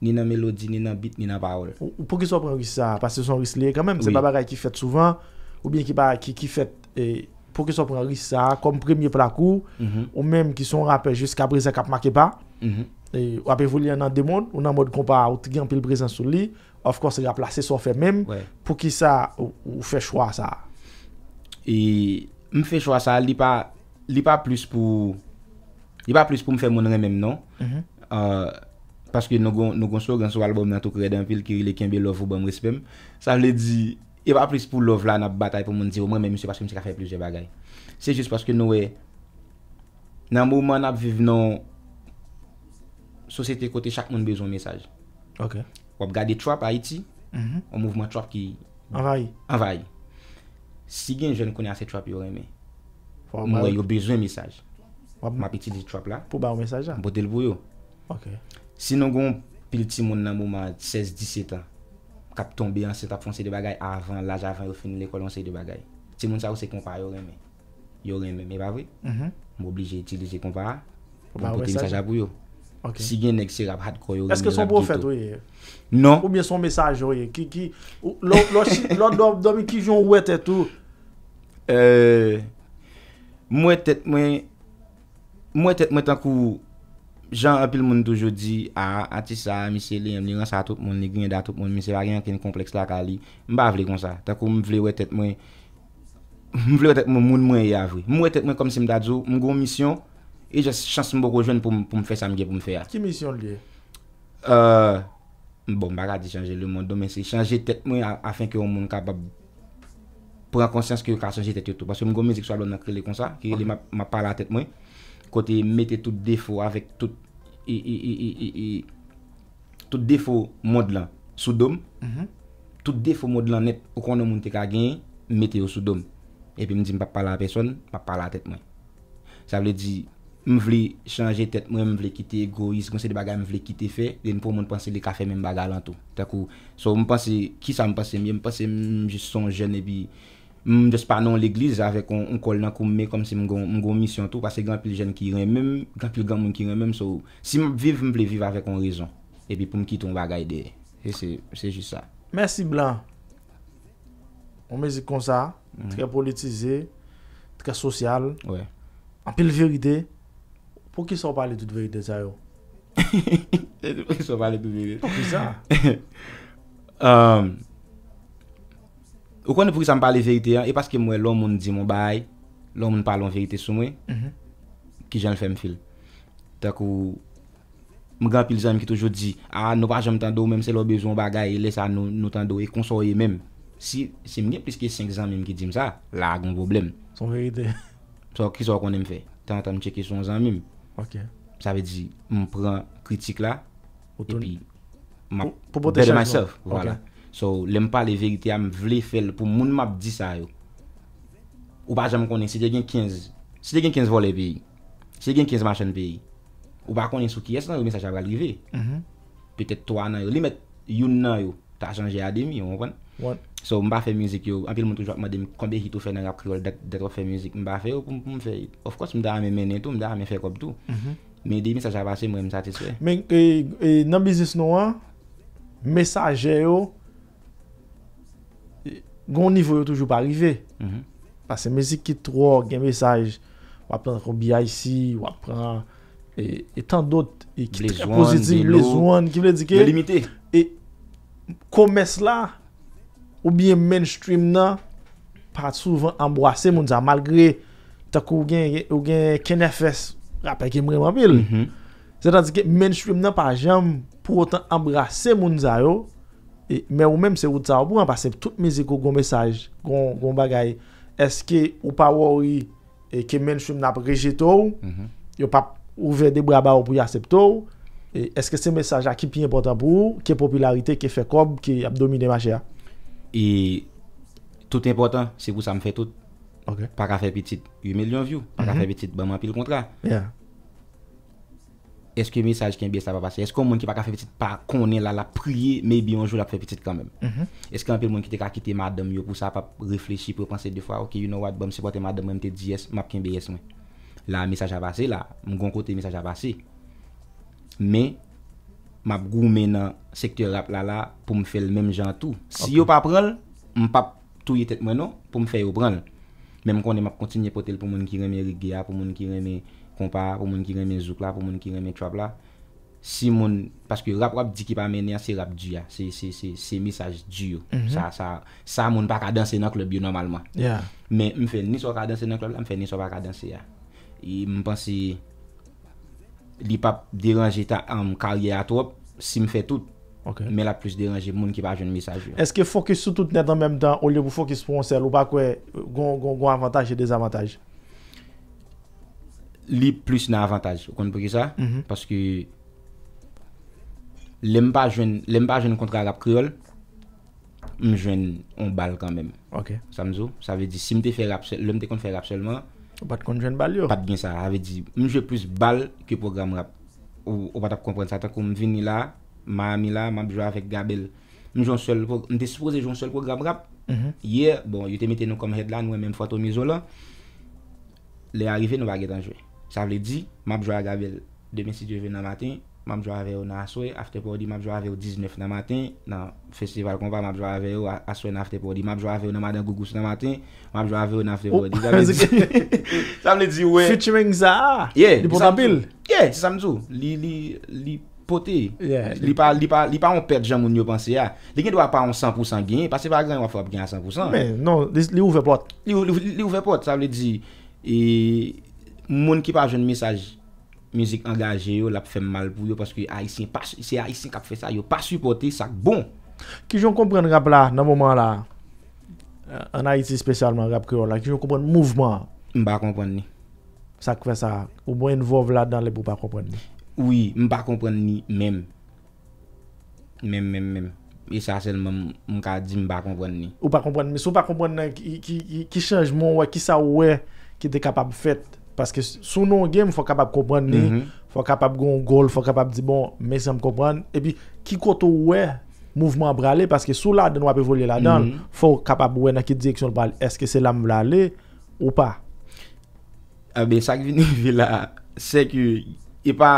ni nan melodi, ni nan bit, ni nan parol. Ou pou ki sou pran risa, pas se son ris lè, kamèm se babagay ki fèt souvan, ou bien ki parak ki fèt, eh, pou ki sou pran risa, kom premye plakou, mm-hmm. ou mèm ki son raper jist kabreze kap makèpa, mèm. Ou apè vou li an nan demoun, ou nan mod kompa ou tige an pil brezan sou li, of course, y a plase sou an fe mèm, pou ki sa ou fe chwa sa. E m fe chwa sa, li pa plus pou m fe moun re mèm, non? Mhm. Euh, paske nou gonslou gen sou alboum nan tou kreden pil ki li kembe love ou ban m respèm, sa m le di, y e pa plus pou love la nan batay pou moun di, ou mèm m se paske m se ka fe plize bagay. Se jist paske nou we, nan mou man ap vive nan... Sosyete kote chak moun bezon mesaj. Ok. Wap gade trap a iti, an mhm. mouvman trap ki... Anvayi. Anvayi. Si gen jen konye ase trap yo reme, mwen yo bezon mesaj, wap map iti di trap la. Pou ba ou mesaj ya? Bote l pou yo. Ok. Sinon goun pil ti moun nan mouman 16-17 an, kap ton be an sentap fon se de bagay, avan, laj avan, yo fini le kolon se de bagay. Ti moun sa ou se kompa yo reme. Yo reme me bavwe. Mwen oblije iti lije kompa a, pou ba ou mesaj ya pou yo. Si gen nek se rap hat koyo gen mi rap ki tou. Eske son bofet ou ye? Non. Ou miye son mesaj ou ye? Lo do mi ki joun wè tèt ou? Euh, mwè tèt mwen, mwè tèt mwen tankou, jan apil moun dojodi, a, a ti sa, mi se le, li ran sa toup moun, li gwen da toup moun, mi se wak gen ken kompleks la ka li, mba vle kon sa. Tankou mwè vle wè tèt mwen, mwè vle wè tèt mwen moun mwen ya vwe. Mwè tèt mwen kom si mda dzo, mwen goun misyon, E jase chans mbo gojwen pou mfe sa mge pou mfe ya. Ki misyon liye? Euh, bon, baga di chanje le moun. Don men se chanje tet mwen afin ki yon moun kabab pran konsyans ki yon ka chanje tet yotou. Basi mwen gomezik sa loun nan krele kon sa. Kirele ma pala tet mwen. Kote mette tout defo avik tout tout defo moun lan sou dom. Mhm. Tout defo moun lan net ou kon nou moun te ka gen, mette yo sou dom. Epi mwen di mpa pala a peson, mpa pala tet mwen. Sa vle di... Mwen vle chanje tet, mwen vle kite egoizm, kon se de bagay mwen vle kite fe, den pou moun panse le kafe men bagay lan tou. Takou, sou mwen panse, ki sa mwen panse mwen, mwen panse mwen jist son jen e bi, mwen jist panon l'eglize avè kon, mwen kol nan kon mè kon se mwen gon, mwen gon misyon tou, panse granpil jen ki ren mèm, granpil granpil ki ren mèm, sou si mwen vle vive avè kon rezon, epi pou mwen kite mwen bagay de, e se jist sa. Mèsi Blan, mwen mezi kon sa, mm. trè politize, trè sosyal, anpil veride, Pou ki sa w pale dout verite zay yo? Hehehe, pou ki sa w pale dout verite? Pou ki sa? Ehm... Ou konen pou ki sa w pale verite an, e paske mwen loun moun di mwen baye, loun moun palon verite sou mwen, mhm. ki jan l fèm fil. Takou... Mwen gan pil zan mwen ki toujou di, a ah, nou pa jom tando mèm se lò bezon bagay, e lesa nou tando, e konsorye mèm. Si mwen gen plis ke 5 zan mwen mwen ki di msa, la agon boblem. Son verite. So, ki sa w konen mwen fè? Tantan mwen cheke sou an zan mwen mwen. Ok. Sa ve di, m pre kritik la. O toni? E pi, m ap bed myself. Ok. So, lem pa le verite a m vle fel pou moun map di sa yo. Ou ba jem konen, se de gen 15, se de gen 15 vole peyi, se de gen 15 masyon peyi, ou ba konen sou ki es nan yo mensaj ap galrive. Mm-hmm. Petet 3 nan yo. Limet, you nan yo, ta chanje ademi yo, wan? Wan. So mba fe mouzik yo, anpil moun tou jwa akman de konbe hit ou fe nan rap kriol, dek ou fe mouzik, mba fe ou pou mouzik, of course mda ame menen tou, mda ame fe kop tou. Mhm. Men de mensaje apase mwen msatiswe. Men, nan bizis nou an, mensaje yo, e, gon nivou yo toujou pa rive. Mhm. Pase mouzik ki tro, gen mensaje, wapran kon BIC, wapran, etan e dot, e ki tre pozitiv, leswane, ki vle dike. Le limite. E koumese la. Ou biye menstrime nan pa souvan ambrase moun za, malgre tak ou gen ken fs rapè gen mreman pil. Zè tan zike menstrime nan pa jèm pou otan ambrase moun za yo, mè ou mèm se ou tsa ou pou an, pa sep tout mè zikou goun mesaj, goun bagay. Eske ou pa wò ou yi ke menstrime nan preje to ou, yo pa ouve de braba ou pou yi asep to ou, eske se mesaj a ki pi important pou ou, ke popularite, ke fekob, ki abdomine mwajè a. Et tout important, c'est pour ça me fait tout, par affaire petite, you met l'envieux, par affaire mhm. petite, bon, m'en prie le contraire. Est-ce que message qui est bien, ça va passer? Est-ce qu'on m'en prie, par affaire petite, par prie, maybe un jour, par affaire petite, quand même? Mhm. Est-ce qu'on m'en prie, par affaire petite, par prie, maybe un jour, par affaire petite, quand même? m ap gou mè nan sektè rap la la pou m fè lè mèm jan tou. Si yo pa prèl, m pap tou yè tèt mè nou pou m fè yè ou prènlè. Mèm konè m ap kontinye potèl pou moun ki remè rigè a, pou moun ki remè kompa a, pou moun ki remè zouk la, pou moun ki remè trap la. Si moun, paskè rap rap di ki pa mè nè a, se rap di a. Se, se, se, se misaj di yo. Mhm. Sa, sa, sa moun pa ka dansè nan klòb yo normalman. Ya. Mè m fè nè so ka dansè nan klòb la, m fè nè so pa ka dansè a. E m pansè, Li pa deranje ta an karye a trop, sim fe tout. Ok. Men la plus deranje moun ki pa jen misaj. Eske fokis sou tout net an menm dan ou li pou fokis ponsel ou bakwe gon avantaj e dezavantaj? Li plus nan avantaj, kon pou ki sa. Mm-hmm. Paske lem pa jen kontra rap kriol, m jen on bal kanmen. Ok. Sa m zo, sa ve di sim te fè rap, lem te kontra rap selman. Ou pat konjwen bal yo? Pat gen sa, avè di, mwen jè plus bal ki program rap. Ou pat ap konpren sa, tan kon mwen vini la, mwen ami la, mwen bjwa avèk gabel. Mwen jè ansel, mwen te suppose jè ansel program rap, mhm. ye, bon, yon te mette nou kom headla, nou wè e mèm fwa to mizo la, lè arrivè nou bagè tan jwè. Sa vè di, mwen bjwa gabel, demè si djè vè nan matin, Mabjwa aveyo nan aswe, afte podi, mabjwa aveyo 19 nan matin, nan festival konpa, mabjwa aveyo aswe nan afte podi, mabjwa aveyo nan madan Gugus nan matin, mabjwa aveyo nan afte podi. Sa mle di we... Futurings a, li pota bil? Ye, ti sa mzou, li pote, li pa on pet jan moun yo panse ya. Li gen do a pa on 100% gen, pasi pa a gen wafop gen a 100%. Men, no, li ouve pot. Li ouve pot, sa mle di, moun ki pa jen mensaj... Muzik angaje yo la pou fèm mal pou yo Paske a isin, se a isin ka pou fè sa yo Pa supporte sak bon Ki joun kompren rap la nan mouman la An a iti spesyalman rap kyo la Ki joun kompren mouvman Mpa kompren ni Sak fè sa, ou mwen yon vov la dan le pou mpa kompren ni Ou yi, mpa kompren ni, mem Mem, mem, mem E sa selman mka di mpa kompren ni Mpa kompren ni, sou mpa kompren ni Ki chanjmon wè, ki sa wè Ki de kapap fèt Paske sou nou gen, fò kapap kopran ne, mhm. fò kapap goun gol, fò kapap di bon, me se m kopran. E pi, ki koto wè, mouvment brale, paske sou la den wap e voli la dan, mhm. fò kapap wè na ki dijeksyon brale. Eske se la m brale ou pa? A ah, be, sa ki vini vi la, se ki, e pa,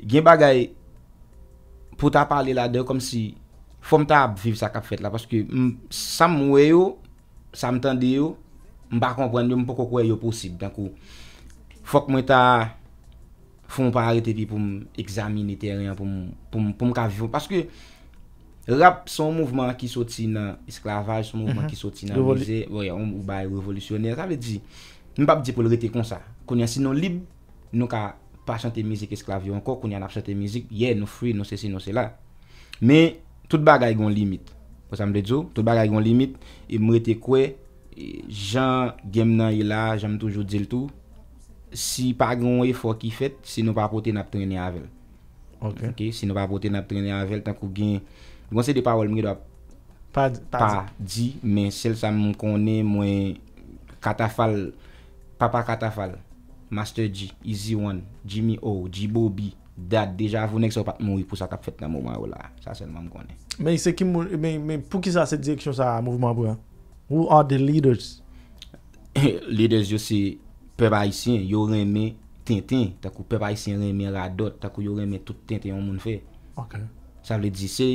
gen bagay, pou ta pali la dan, kom si, fòm ta ap viv sa kap fet la, paske, sa m wè yo, sa m tendi yo, Mpa konpwen yo, mpo koko e yo posib, dan kou fok mwen ta foun pa arete pi pou m examine teryen, pou m ka vivon. Paske rap son mouvman ki soti nan esklavaj, son mouvman mhm. ki soti nan reze, wè, ou m ou baye revolisyoner. Rabe di, mpa bi di pou le rete kon sa. Koun ya sinon lib, nou ka pa chante mizik esklavyo anko, koun ya nap chante mizik, ye nou fri, nou se si, nou se la. Me, tout baga yon limit, posan m de djo, tout baga yon limit, e m rete kwe... E, Jan gem nan yi e la, janm toujou di l tou, si pa gwen yi fok ki fet, se nou pa apote nap trenye avel. Ok. Se nou pa apote nap trenye avel, tankou gen, gwen se de pa wal mi do pa di, men sel sa moun konen mwen katafal, papa katafal, masterji, easy one, jimi ou, jibo bi, dad, deja avounen ki sa pat moun yi pou sa kap fet nan mouman yi la, sa sen moun konen. Men pou ki sa se direksyon sa mouvman moun? Who are the leaders? Leaders yo se pep a isen, yo reme ten ten. Takou pep a isen reme la dot, takou yo reme tout ten ten yon moun fe. Ok. Sa vle di se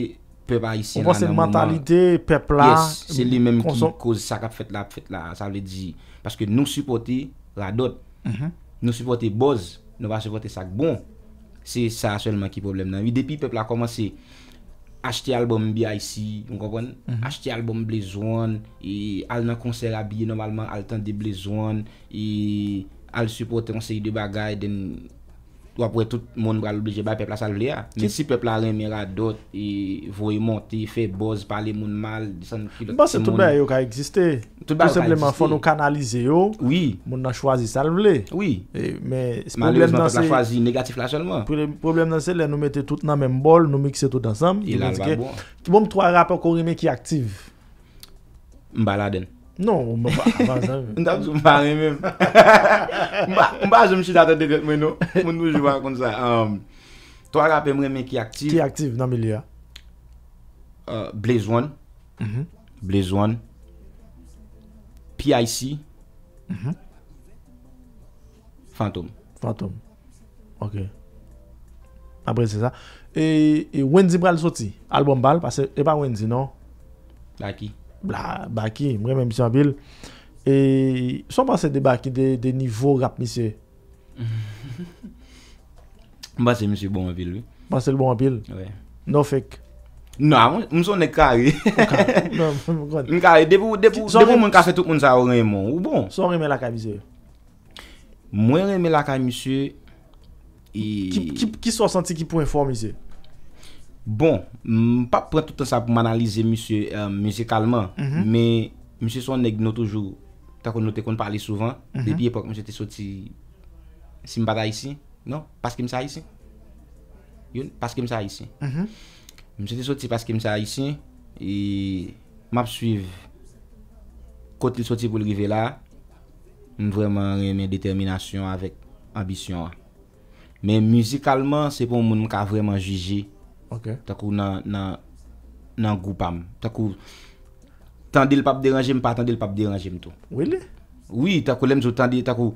pep a isen anan moun. Ou pa se mentalite pep la. Yes, se li menm ki kouz sak ap fet la, ap fet la. Sa vle di, paske nou supporte la dot. Mm-hmm. Nou supporte boz, nou va supporte sak bon. Se sa selman ki problem nan. Depi pep la komanse... Ache te alboum bi a yisi, mkobwen? Mhm. Ache te alboum blizouan, al nan konsey rabi, normalman al tende blizouan, al support konsey de bagay den... To apwè tout moun gwa l'oblije bay pepla salv lè ya. Men si pepla remer adot, yi voy monti, yi fè boz, pale moun mal, disan filot. Bas se tout bè yo ka egziste. Tout bè yo ka egziste. Tout sepleman fò nou kanalize yo. Oui. Moun nan chwazi salv lè. Oui. E, Malouzman pepla chwazi negatif la chèlman. Pou lè problem nan se lè nou mette tout nan men bol, nou mikse tout ansam. Yi lan ba bon. Ti bom twa rap akorime ki aktive? Mbaladen. Non, mba ba zanmè. Mba zanmè mèm. Mba zanmè mwen yo. Mwen nou jwa akon sa. Um, Toa rap mwen men ki aktif. Ki aktif nan mi liya? Uh, Blaze One. Mhm. Blaze One. P.I.C. Mhm. Phantom. Phantom. Ok. Aprese sa. E, e Wendy pral soti? Albon bal? Epa e Wendy, non? Laki. Laki. Baki, mwen reme msi anpil E, son panse de baki De nivou rap misye Panse msi bonpil Panse l bonpil No fake Nan, non, ah, mson ne kari Nkari, non, debou mwen kase tout moun sa Ou reme, ou bon Son reme laka misye Mwen reme laka misye Ki son santi ki pou informisye Bon, pa prete tout an sa pou man analize monsie kalman, euh, men mhm. monsie son neg nou toujou ta kon nou te kon pali souvan. Mhm. Depi epok monsie te soti Simbata isi, nan? Paske msa isi. Yon, paske msa isi. Mhm. Monsie te soti paske msa isi e map suiv kote il soti pou l'rive la moun vreman reme determinasyon avek ambisyon. Men monsie kalman se pou moun mka vreman juji Ok. Takou nan, nan, nan goupam. Takou, tan di l pap deranjim pa, tan di l pap deranjim tou. Ouye? Ouye, takou, lem zo tan di, takou.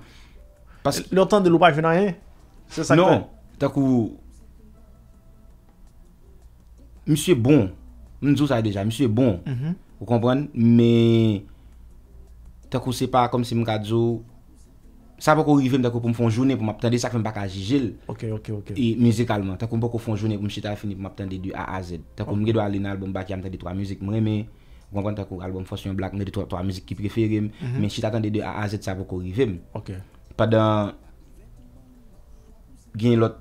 Le tan di l ou pa vina ye? Non, takou. M sou bon. M zo sa dejan, m sou bon. Mhm. Ou konpren? Me, takou, se pa kom si m ka dzo... Sa bako rivem tako pou m fon jounen pou m ap tende sakvem baka jijil. Ok, ok, ok. E mizikalman. Tako m bako fon jounen pou m chita fini pou m ap tende du AAZ. Tako m gèdwa alin alboum baki am tende 3 müzik m reme. M konkwen tako alboum Fosyon Black m gède 3 müzik ki preferim. Mhm. Men chita tende du AAZ sa bako rivem. Ok. Pa dan gwen lot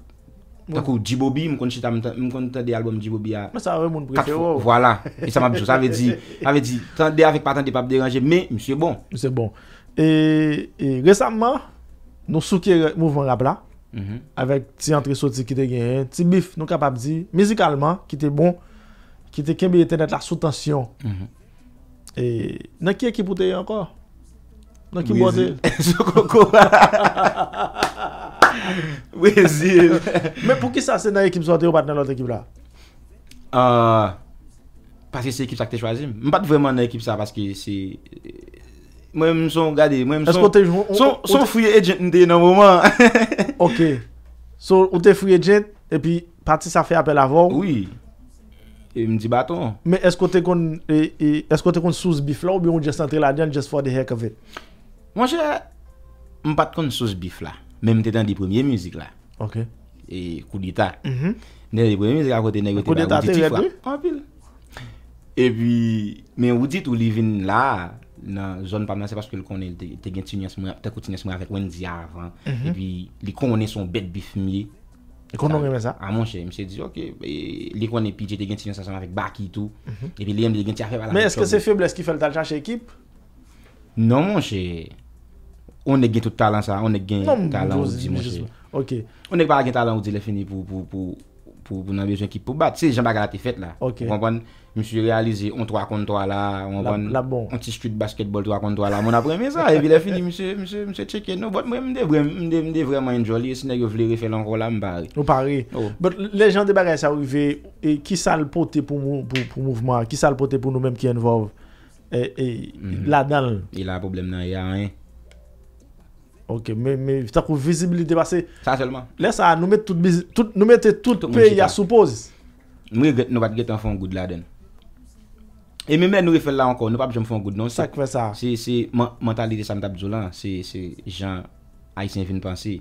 tako Djibobi m konkwen tende alboum Djibobi a... E m sa avè moun preferou. Vwala. M sa mabijou. Sa vè di. Sa vè di. Tende avèk patande pa p Nou soukye mouvment rap la, mhm. avèk ti antre sou ti ki te genyen, ti mif nou kapap di, mizikalman, ki te bon, ki te kemye te net la sou tansyon. Mhm. E, nan ki ekip ou te yen ankor? Nan ki mwote? Weezil. Soukoko. Weezil. Men pou ki sa se nan ekip sa ou te ou bat nan lot ekip la? Ah, paske se ekip sa ki te chwazi. Mbat vwèman nan ekip sa paske se Mwen mwen son gade, mwen mwen son fuyye e djent nte nan mouman. Ok, so ou te fuyye djent, e pi pati sa fe apel avon. Oui, e mti baton. Me esko te kon souz bif la ou bi ou jes nante la djan, jes fwa de hek avet? Mwen jè, m pati kon souz bif la, men mte dan di premye mizik la. Ok. E kou dita. Mhm. Ne di premye mizik akote, ne kote ba kou dita. Kou dita te vepi? A pi la. E pi, men wou dit ou li vin la... nan zon parman se paske l konen te gen tsinyan se mwen, te koutinyan se mwen avèk wèn di avèk. E pi, li konen son bet bif miye. E konon gen mè sa? A monshe, mse di ok, li konen pijè te gen tsinyan se mwen avèk baki itou. E pi li yèm di gen ti afev ala. Mè eske se feble eski fèl ta l chanche ekip? Non monshe. On ek gen tout talan sa, on ek gen talan ou di monshe. Ok. On ek pala gen talan ou di lè fèni pou nan bezwen ekip pou bat. Se, jan pa kala te fèt la. Ok. Bon. mi non, si realize yon tro akon to ala, yon ti sti de basketbol tro akon to ala, moun apremi sa, e bilè fini, mi se cheke nou, bot mwen mde vreman enjoli, e sinè yo vle refe lanko oh. mhm. la mpari. Mpari? Ou. Bot le jan de bagay sa ouive, ki sal pote pou mouvman, ki sal pote pou nou menm ki envov, e ladan loun? E la problem nan yon, e. Ok, mwen mwen, ta kou vizibilite basi. Sa selman. Lè sa, nou mette tout pe yon soupozis. Mwen nou bat get an fon goud ladan, E mi men nou e fel la ankon, nou pap jom fon goud non se. Sak fe sa. Se se, mentalite sa mta bzou lan, se se, jan, a yi sen fin pansi.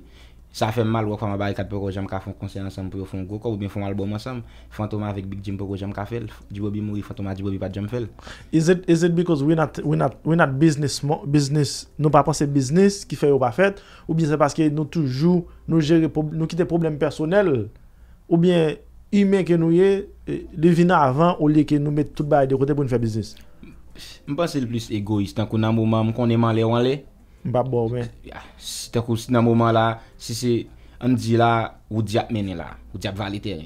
Sa fe mal wak fam abay kat poko jom ka fon konsen ansem pou yo fon goko, ou bin fon alboum ansem. Fantouman avik bik jim poko jom ka fel, jibou bi moui, fantouman jibou bi pat jom fel. Is it, is it because we not, we not, we not business, business, nou pa pansi business ki fe yo pa fet, ou bin se paske nou toujou nou jere, nou kite problem personel, ou bin... Imen ke nou ye, euh, le vina avan bon, ah, ou le ke nou met tout baye de kote pou nou fe bizis. Mpa se le plis egoist, tankou nan mouman mkon eman le wan le. Mpa bo ou men. Tankou si nan mouman la, si se an di la, wou di ap mene la, wou di ap vali teren.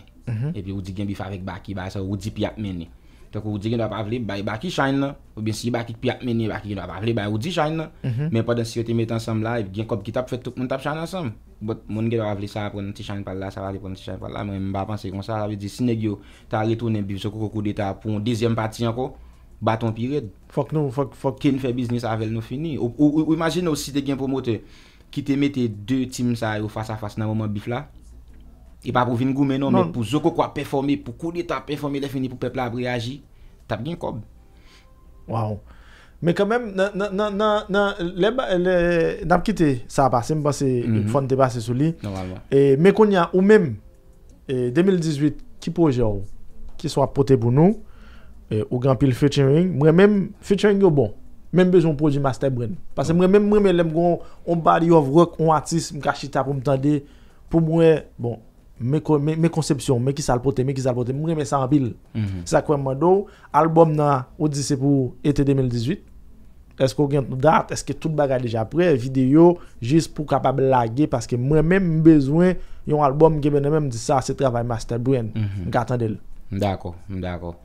E pi wou di gen bi favek baki baye sa, wou di pi ap mene. Tèk wou di gen wap avle, bayi baki chayn nan. Ou bin si yi baki pi ap meni, bayi wou di chayn nan. Mhm. Men pa dan si yo te met ansam la, gen kop ki tap fèt tòk moun tap chayn ansam. Moun gen wap avle sa, pronanti chayn pal la, sa vali pronanti chayn pal la. Mwen mba panse kon sa, avle di sine gyo ta retounen bif soko koko de ta pron, dezyem pati anko, baton pi red. Fok nou, fok ken fè biznis avel nou fini. Ou imagine ou si te gen promote, ki te met te de tim sa yo fasa fasa nan moun bif la. E ba pou vin gou menon, men non. pou zoko kwa performe, pou kou li ta performe le feni pou pepla abri aji, ta bè ginkob. Waw. Mè kè mèm, nan, nan, nan, nan, nan, nan, nan, nan pkite sa apase, mwen se, mwen mhm. fonte base sou li. Nan wala. Mè koun ya, ou mèm, 2018, e, ki pou jè ou, ki sou apote pou nou, e, ou gampil featuring, mwen mèm, featuring yo bon, mèm bejoun pou di master brain. Pase mwen mèm, mwen mèm, mwen mèm, mwen mèm goun, mes, mes, conceptions, mais qui ça le porter, mais qui ça porter, moi ça en pile. Mhm. C'est ça que je album na c'est pour été 2018. Est-ce qu'on a une date, est-ce que tout bagage déjà prêt, vidéo juste pour capable laguer parce que moi même besoin un album qui même dit ça, c'est travail master brain. J'attendais. Mhm. D'accord, d'accord.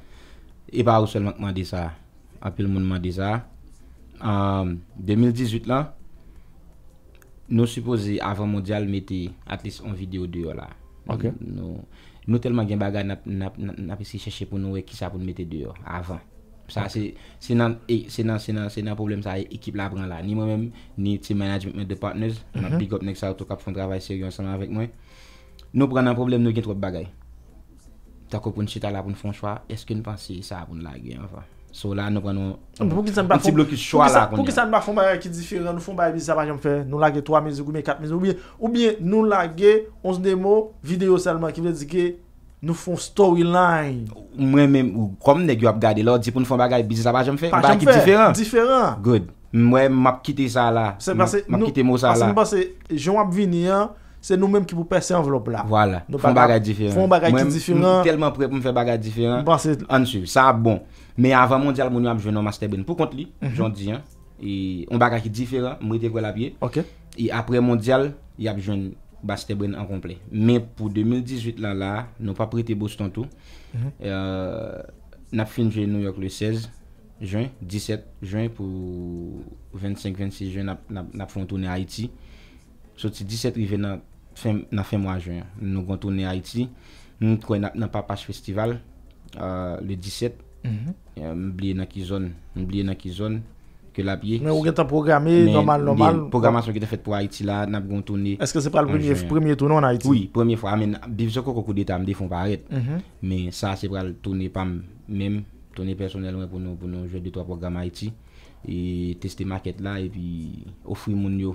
Et pas seulement m'a dit ça. Tout le monde m'a dit ça. En euh, 2018 là, nous supposons avant mondial mettre at least en vidéo de là. nou telman gen bagay napisi chèche pou nou e ki sa pou nou mette diyo avan se nan problem sa ekip la pran la ni mwen men ni ti management de partners nou pran nan problem nou gen trope bagay tako pou nou cheta la pou nou fon chwa eske nou pansi sa pou nou la gen avan So la nou kwen nou... An ti blo ki chwa la kon nyan. Pou ki san nou pa fon bagay ki diferan, nou fon bagay bizisa bagay jom fe, nou lage 3 mez ou gome 4 mez ou bien. Ou bien nou lage 11 demo video selman ki vle dike nou fon storyline. Mwen men, ou kwen men dek yo ap gade, lor di pou nou fon bagay bizisa bagay jom fe, mwen bagay ki diferan. Diferan. Good. Mwen map kite sa la. Mwen kite mou sa la. Asan mwen basen, joun ap vini an. Se nou menm ki pou per se envelop la. Voila. Fon bagay ki diferent. Fon bagay ki diferent. Mwen mwen telman pre pou mwen fe bagay diferent. An sou. Sa a bon. Me avan mondyal moun yo ap jwenn an mas tebren pou kont li. Jondi an. On bagay ki diferent. Mwen rete kwa la pie. Okey. E apre mondyal, yo ap jwenn mas tebren an komple. Me pou 2018 lan la, nou pa pre tebou stantou. Mhm. Euh, nap fin jwenn New York le 16 jwenn. 17 jwenn pou 25-26 jwenn nap fon tounen Haiti. Soti 17 rive nan fin mwa jwen. Nou gwen tonne Haiti. Nou kwen nan papache festival. Euh, le 17. Mbliye mhm. euh, nan ki zon. Mbliye nan ki zon. Ke la biye. Mwen ou gen ta programe normal normal. Programasyon ki te fet pou Haiti la. Nap gwen tonne. Eske se pral premier tonne an Haiti? Oui. Premier fwa. Amè ah, nan. Bivyo koko kou de mhm. ta. Amè defon pa aret. Mè sa se pral tonne pam. Mèm. Tonne personel wè pou nou. Pou nou jwen de to a program Haiti. E testi market la. E pi. Ofri moun yo.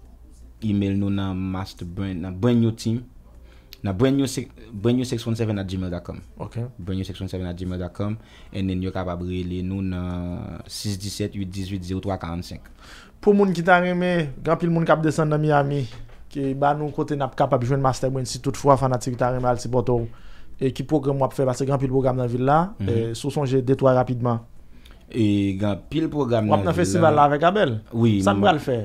e-mail nou nan brand new team nan brandnew617 at gmail.com brandnew617 at gmail.com ennen yo kap ap rele nou nan 617 818 03 45 pou moun ki ta reme granpil moun kap desen nan Miami ki ba nou kote nap kap ap jwen master mwen si tout fwa fanatik ki ta reme al si boto e ki program wap fe ba se granpil program nan vil la mhm. e sou sonje detwa rapidman e wap nan festival la avek abel sa mba l fe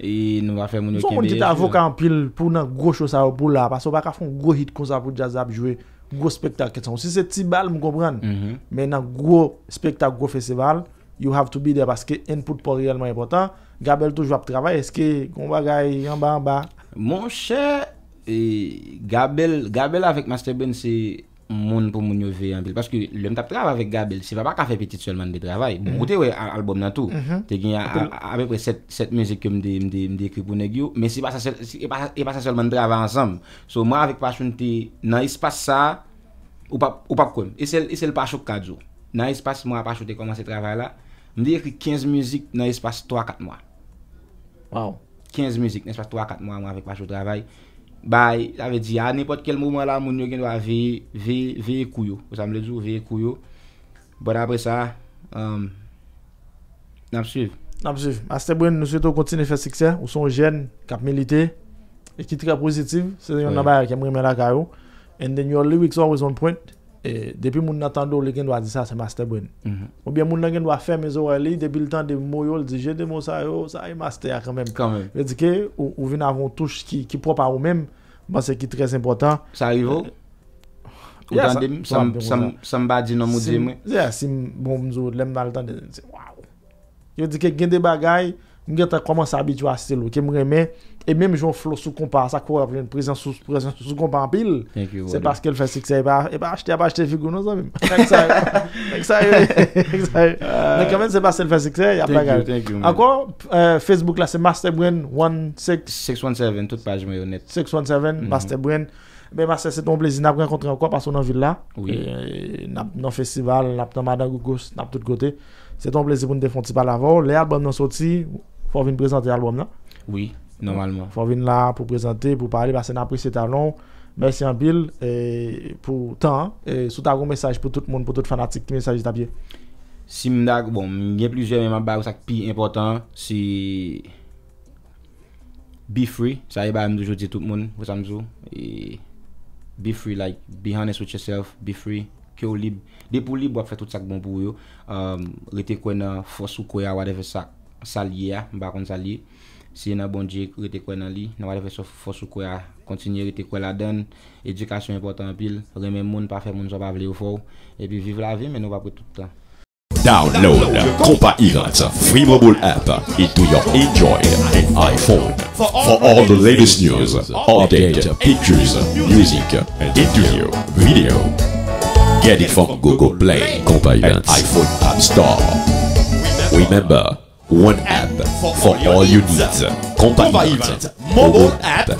E nou va fè moun yo kebeye. Sou kon di ta avokan pil pou nan gwo chos a ou pou la. Pasou baka foun gwo hit kon sa vou jazz ap jwe. Gwo spekta ketsan. Si se ti bal mou kompran. Mhm. Men nan gwo spekta, gwo festival. You have to be there. Paske input pou reyelman yon potan. Gabel tou jwa pou travay. Eske kon ba gaye yon ba an ba. Mon chè, e, Gabel, Gabel avèk Master Ben si... Moun pou moun yo ve yon bil. Paske lèm tap trav avèk ga bil, se va pa ka fe petit solman de travay. Bon, Mou mhm. te we alboum nan tou. Mhm. Te genye apè pre set musik ke mde ekri pou negyo. Mè se pa sa solman e e trav ansam. So mwa avèk pa chonte nan ispas sa, ou pap kon. E, e sel pa chok kadzo. Nan ispas mwa pa chonte koman se travay la. Mde ekri 15 musik nan ispas 3-4 mwa. 15 musik nan ispas 3-4 mwa mwa avèk pa chok travay. Ba, avè di a, nipot kel mouman la moun yo gen yo a veye kuyo. Ou sa m lè djou, veye kuyo. But bon, apre euh, sa, napsiv. Napsiv. Ase te bwen, nou sou eto kontine fè seksyen. Ou son jen, kap milite, ekitre pozitiv. Se yon nabay a kemre men akayou. And then your lyrics always on point. Eh, depi moun natando le gen do a di sa se master brain. Mhm. Moun gen do a ferme zowe li, debi l tan de mou yo l di je de mou sa yo, sa yi e master ya kamem. Yo di ke, ou vin avon touche ki prop a ou mem, man se ki tres important. Sa yi vo? Eh, ou dan di, somebody nan mou di me? Si bon, moun zowe lem nan l tan de, yo di ke gen de bagay, Mwen gen ta kwa mwen sa abitwase te lou. Ke mwen reme. E men mwen joun flow sou kompa. Sa kwa apren prezen sou kompa anpil. Thank you. Se paske l fè sikse. E pa achte. A e pa achte figou nou sa mwen. E thank you. Thank you. Men kwen men se paske l fè sikse. Thank you. Ankwa. Euh, Facebook la se Masterbrain1617. Tout page mayonet. 617. Mhm. Masterbrain. Ben master se ton plezi. N ap renkontre ankwa. Paso nan villa. Oui. Nan festival. Nan madagoukous. Nan tout kote. Se ton plezi pou nou defonti pa la Fò vin prezante albòm la? Non? Oui, normalman. Fò vin la pou prezante, pou pale, basen apres se talon. Mèsyan Bill, pou tan, sou tagon mèsaj pou tout moun, pou tout fanatik. Ti mèsaj itabye? Si mn dag, bon, yè plus jè mèman bag ou sak pi important, si be free. Sa yè bag mdoujou di tout moun, wè samzou. Be free, like, be honest with yourself, be free, bon euh, kè euh, ou lib. De pou lib, wap fè tout sak bon pou yo. Retè kwen fò sou kwaya, whatever sak. Salye ya, mba kon salye. Si yon bon diye, rete kwen nan li. Nan wale fesyo fosou kwen a kontinye rete kwen la den. Edukasyon important pil. Reme moun pa fe moun sa pa vle ou fow. E pi vive la vi, men nou pa pou tout la. Download Kompayirat free mobile app itou yon enjoy an iPhone. For all the latest news, update, pictures, music, interview, video. Get it from Google Play, Kompayirat, iPhone app store. Remember, One app for, all, all you needs. Compact, Mobile app.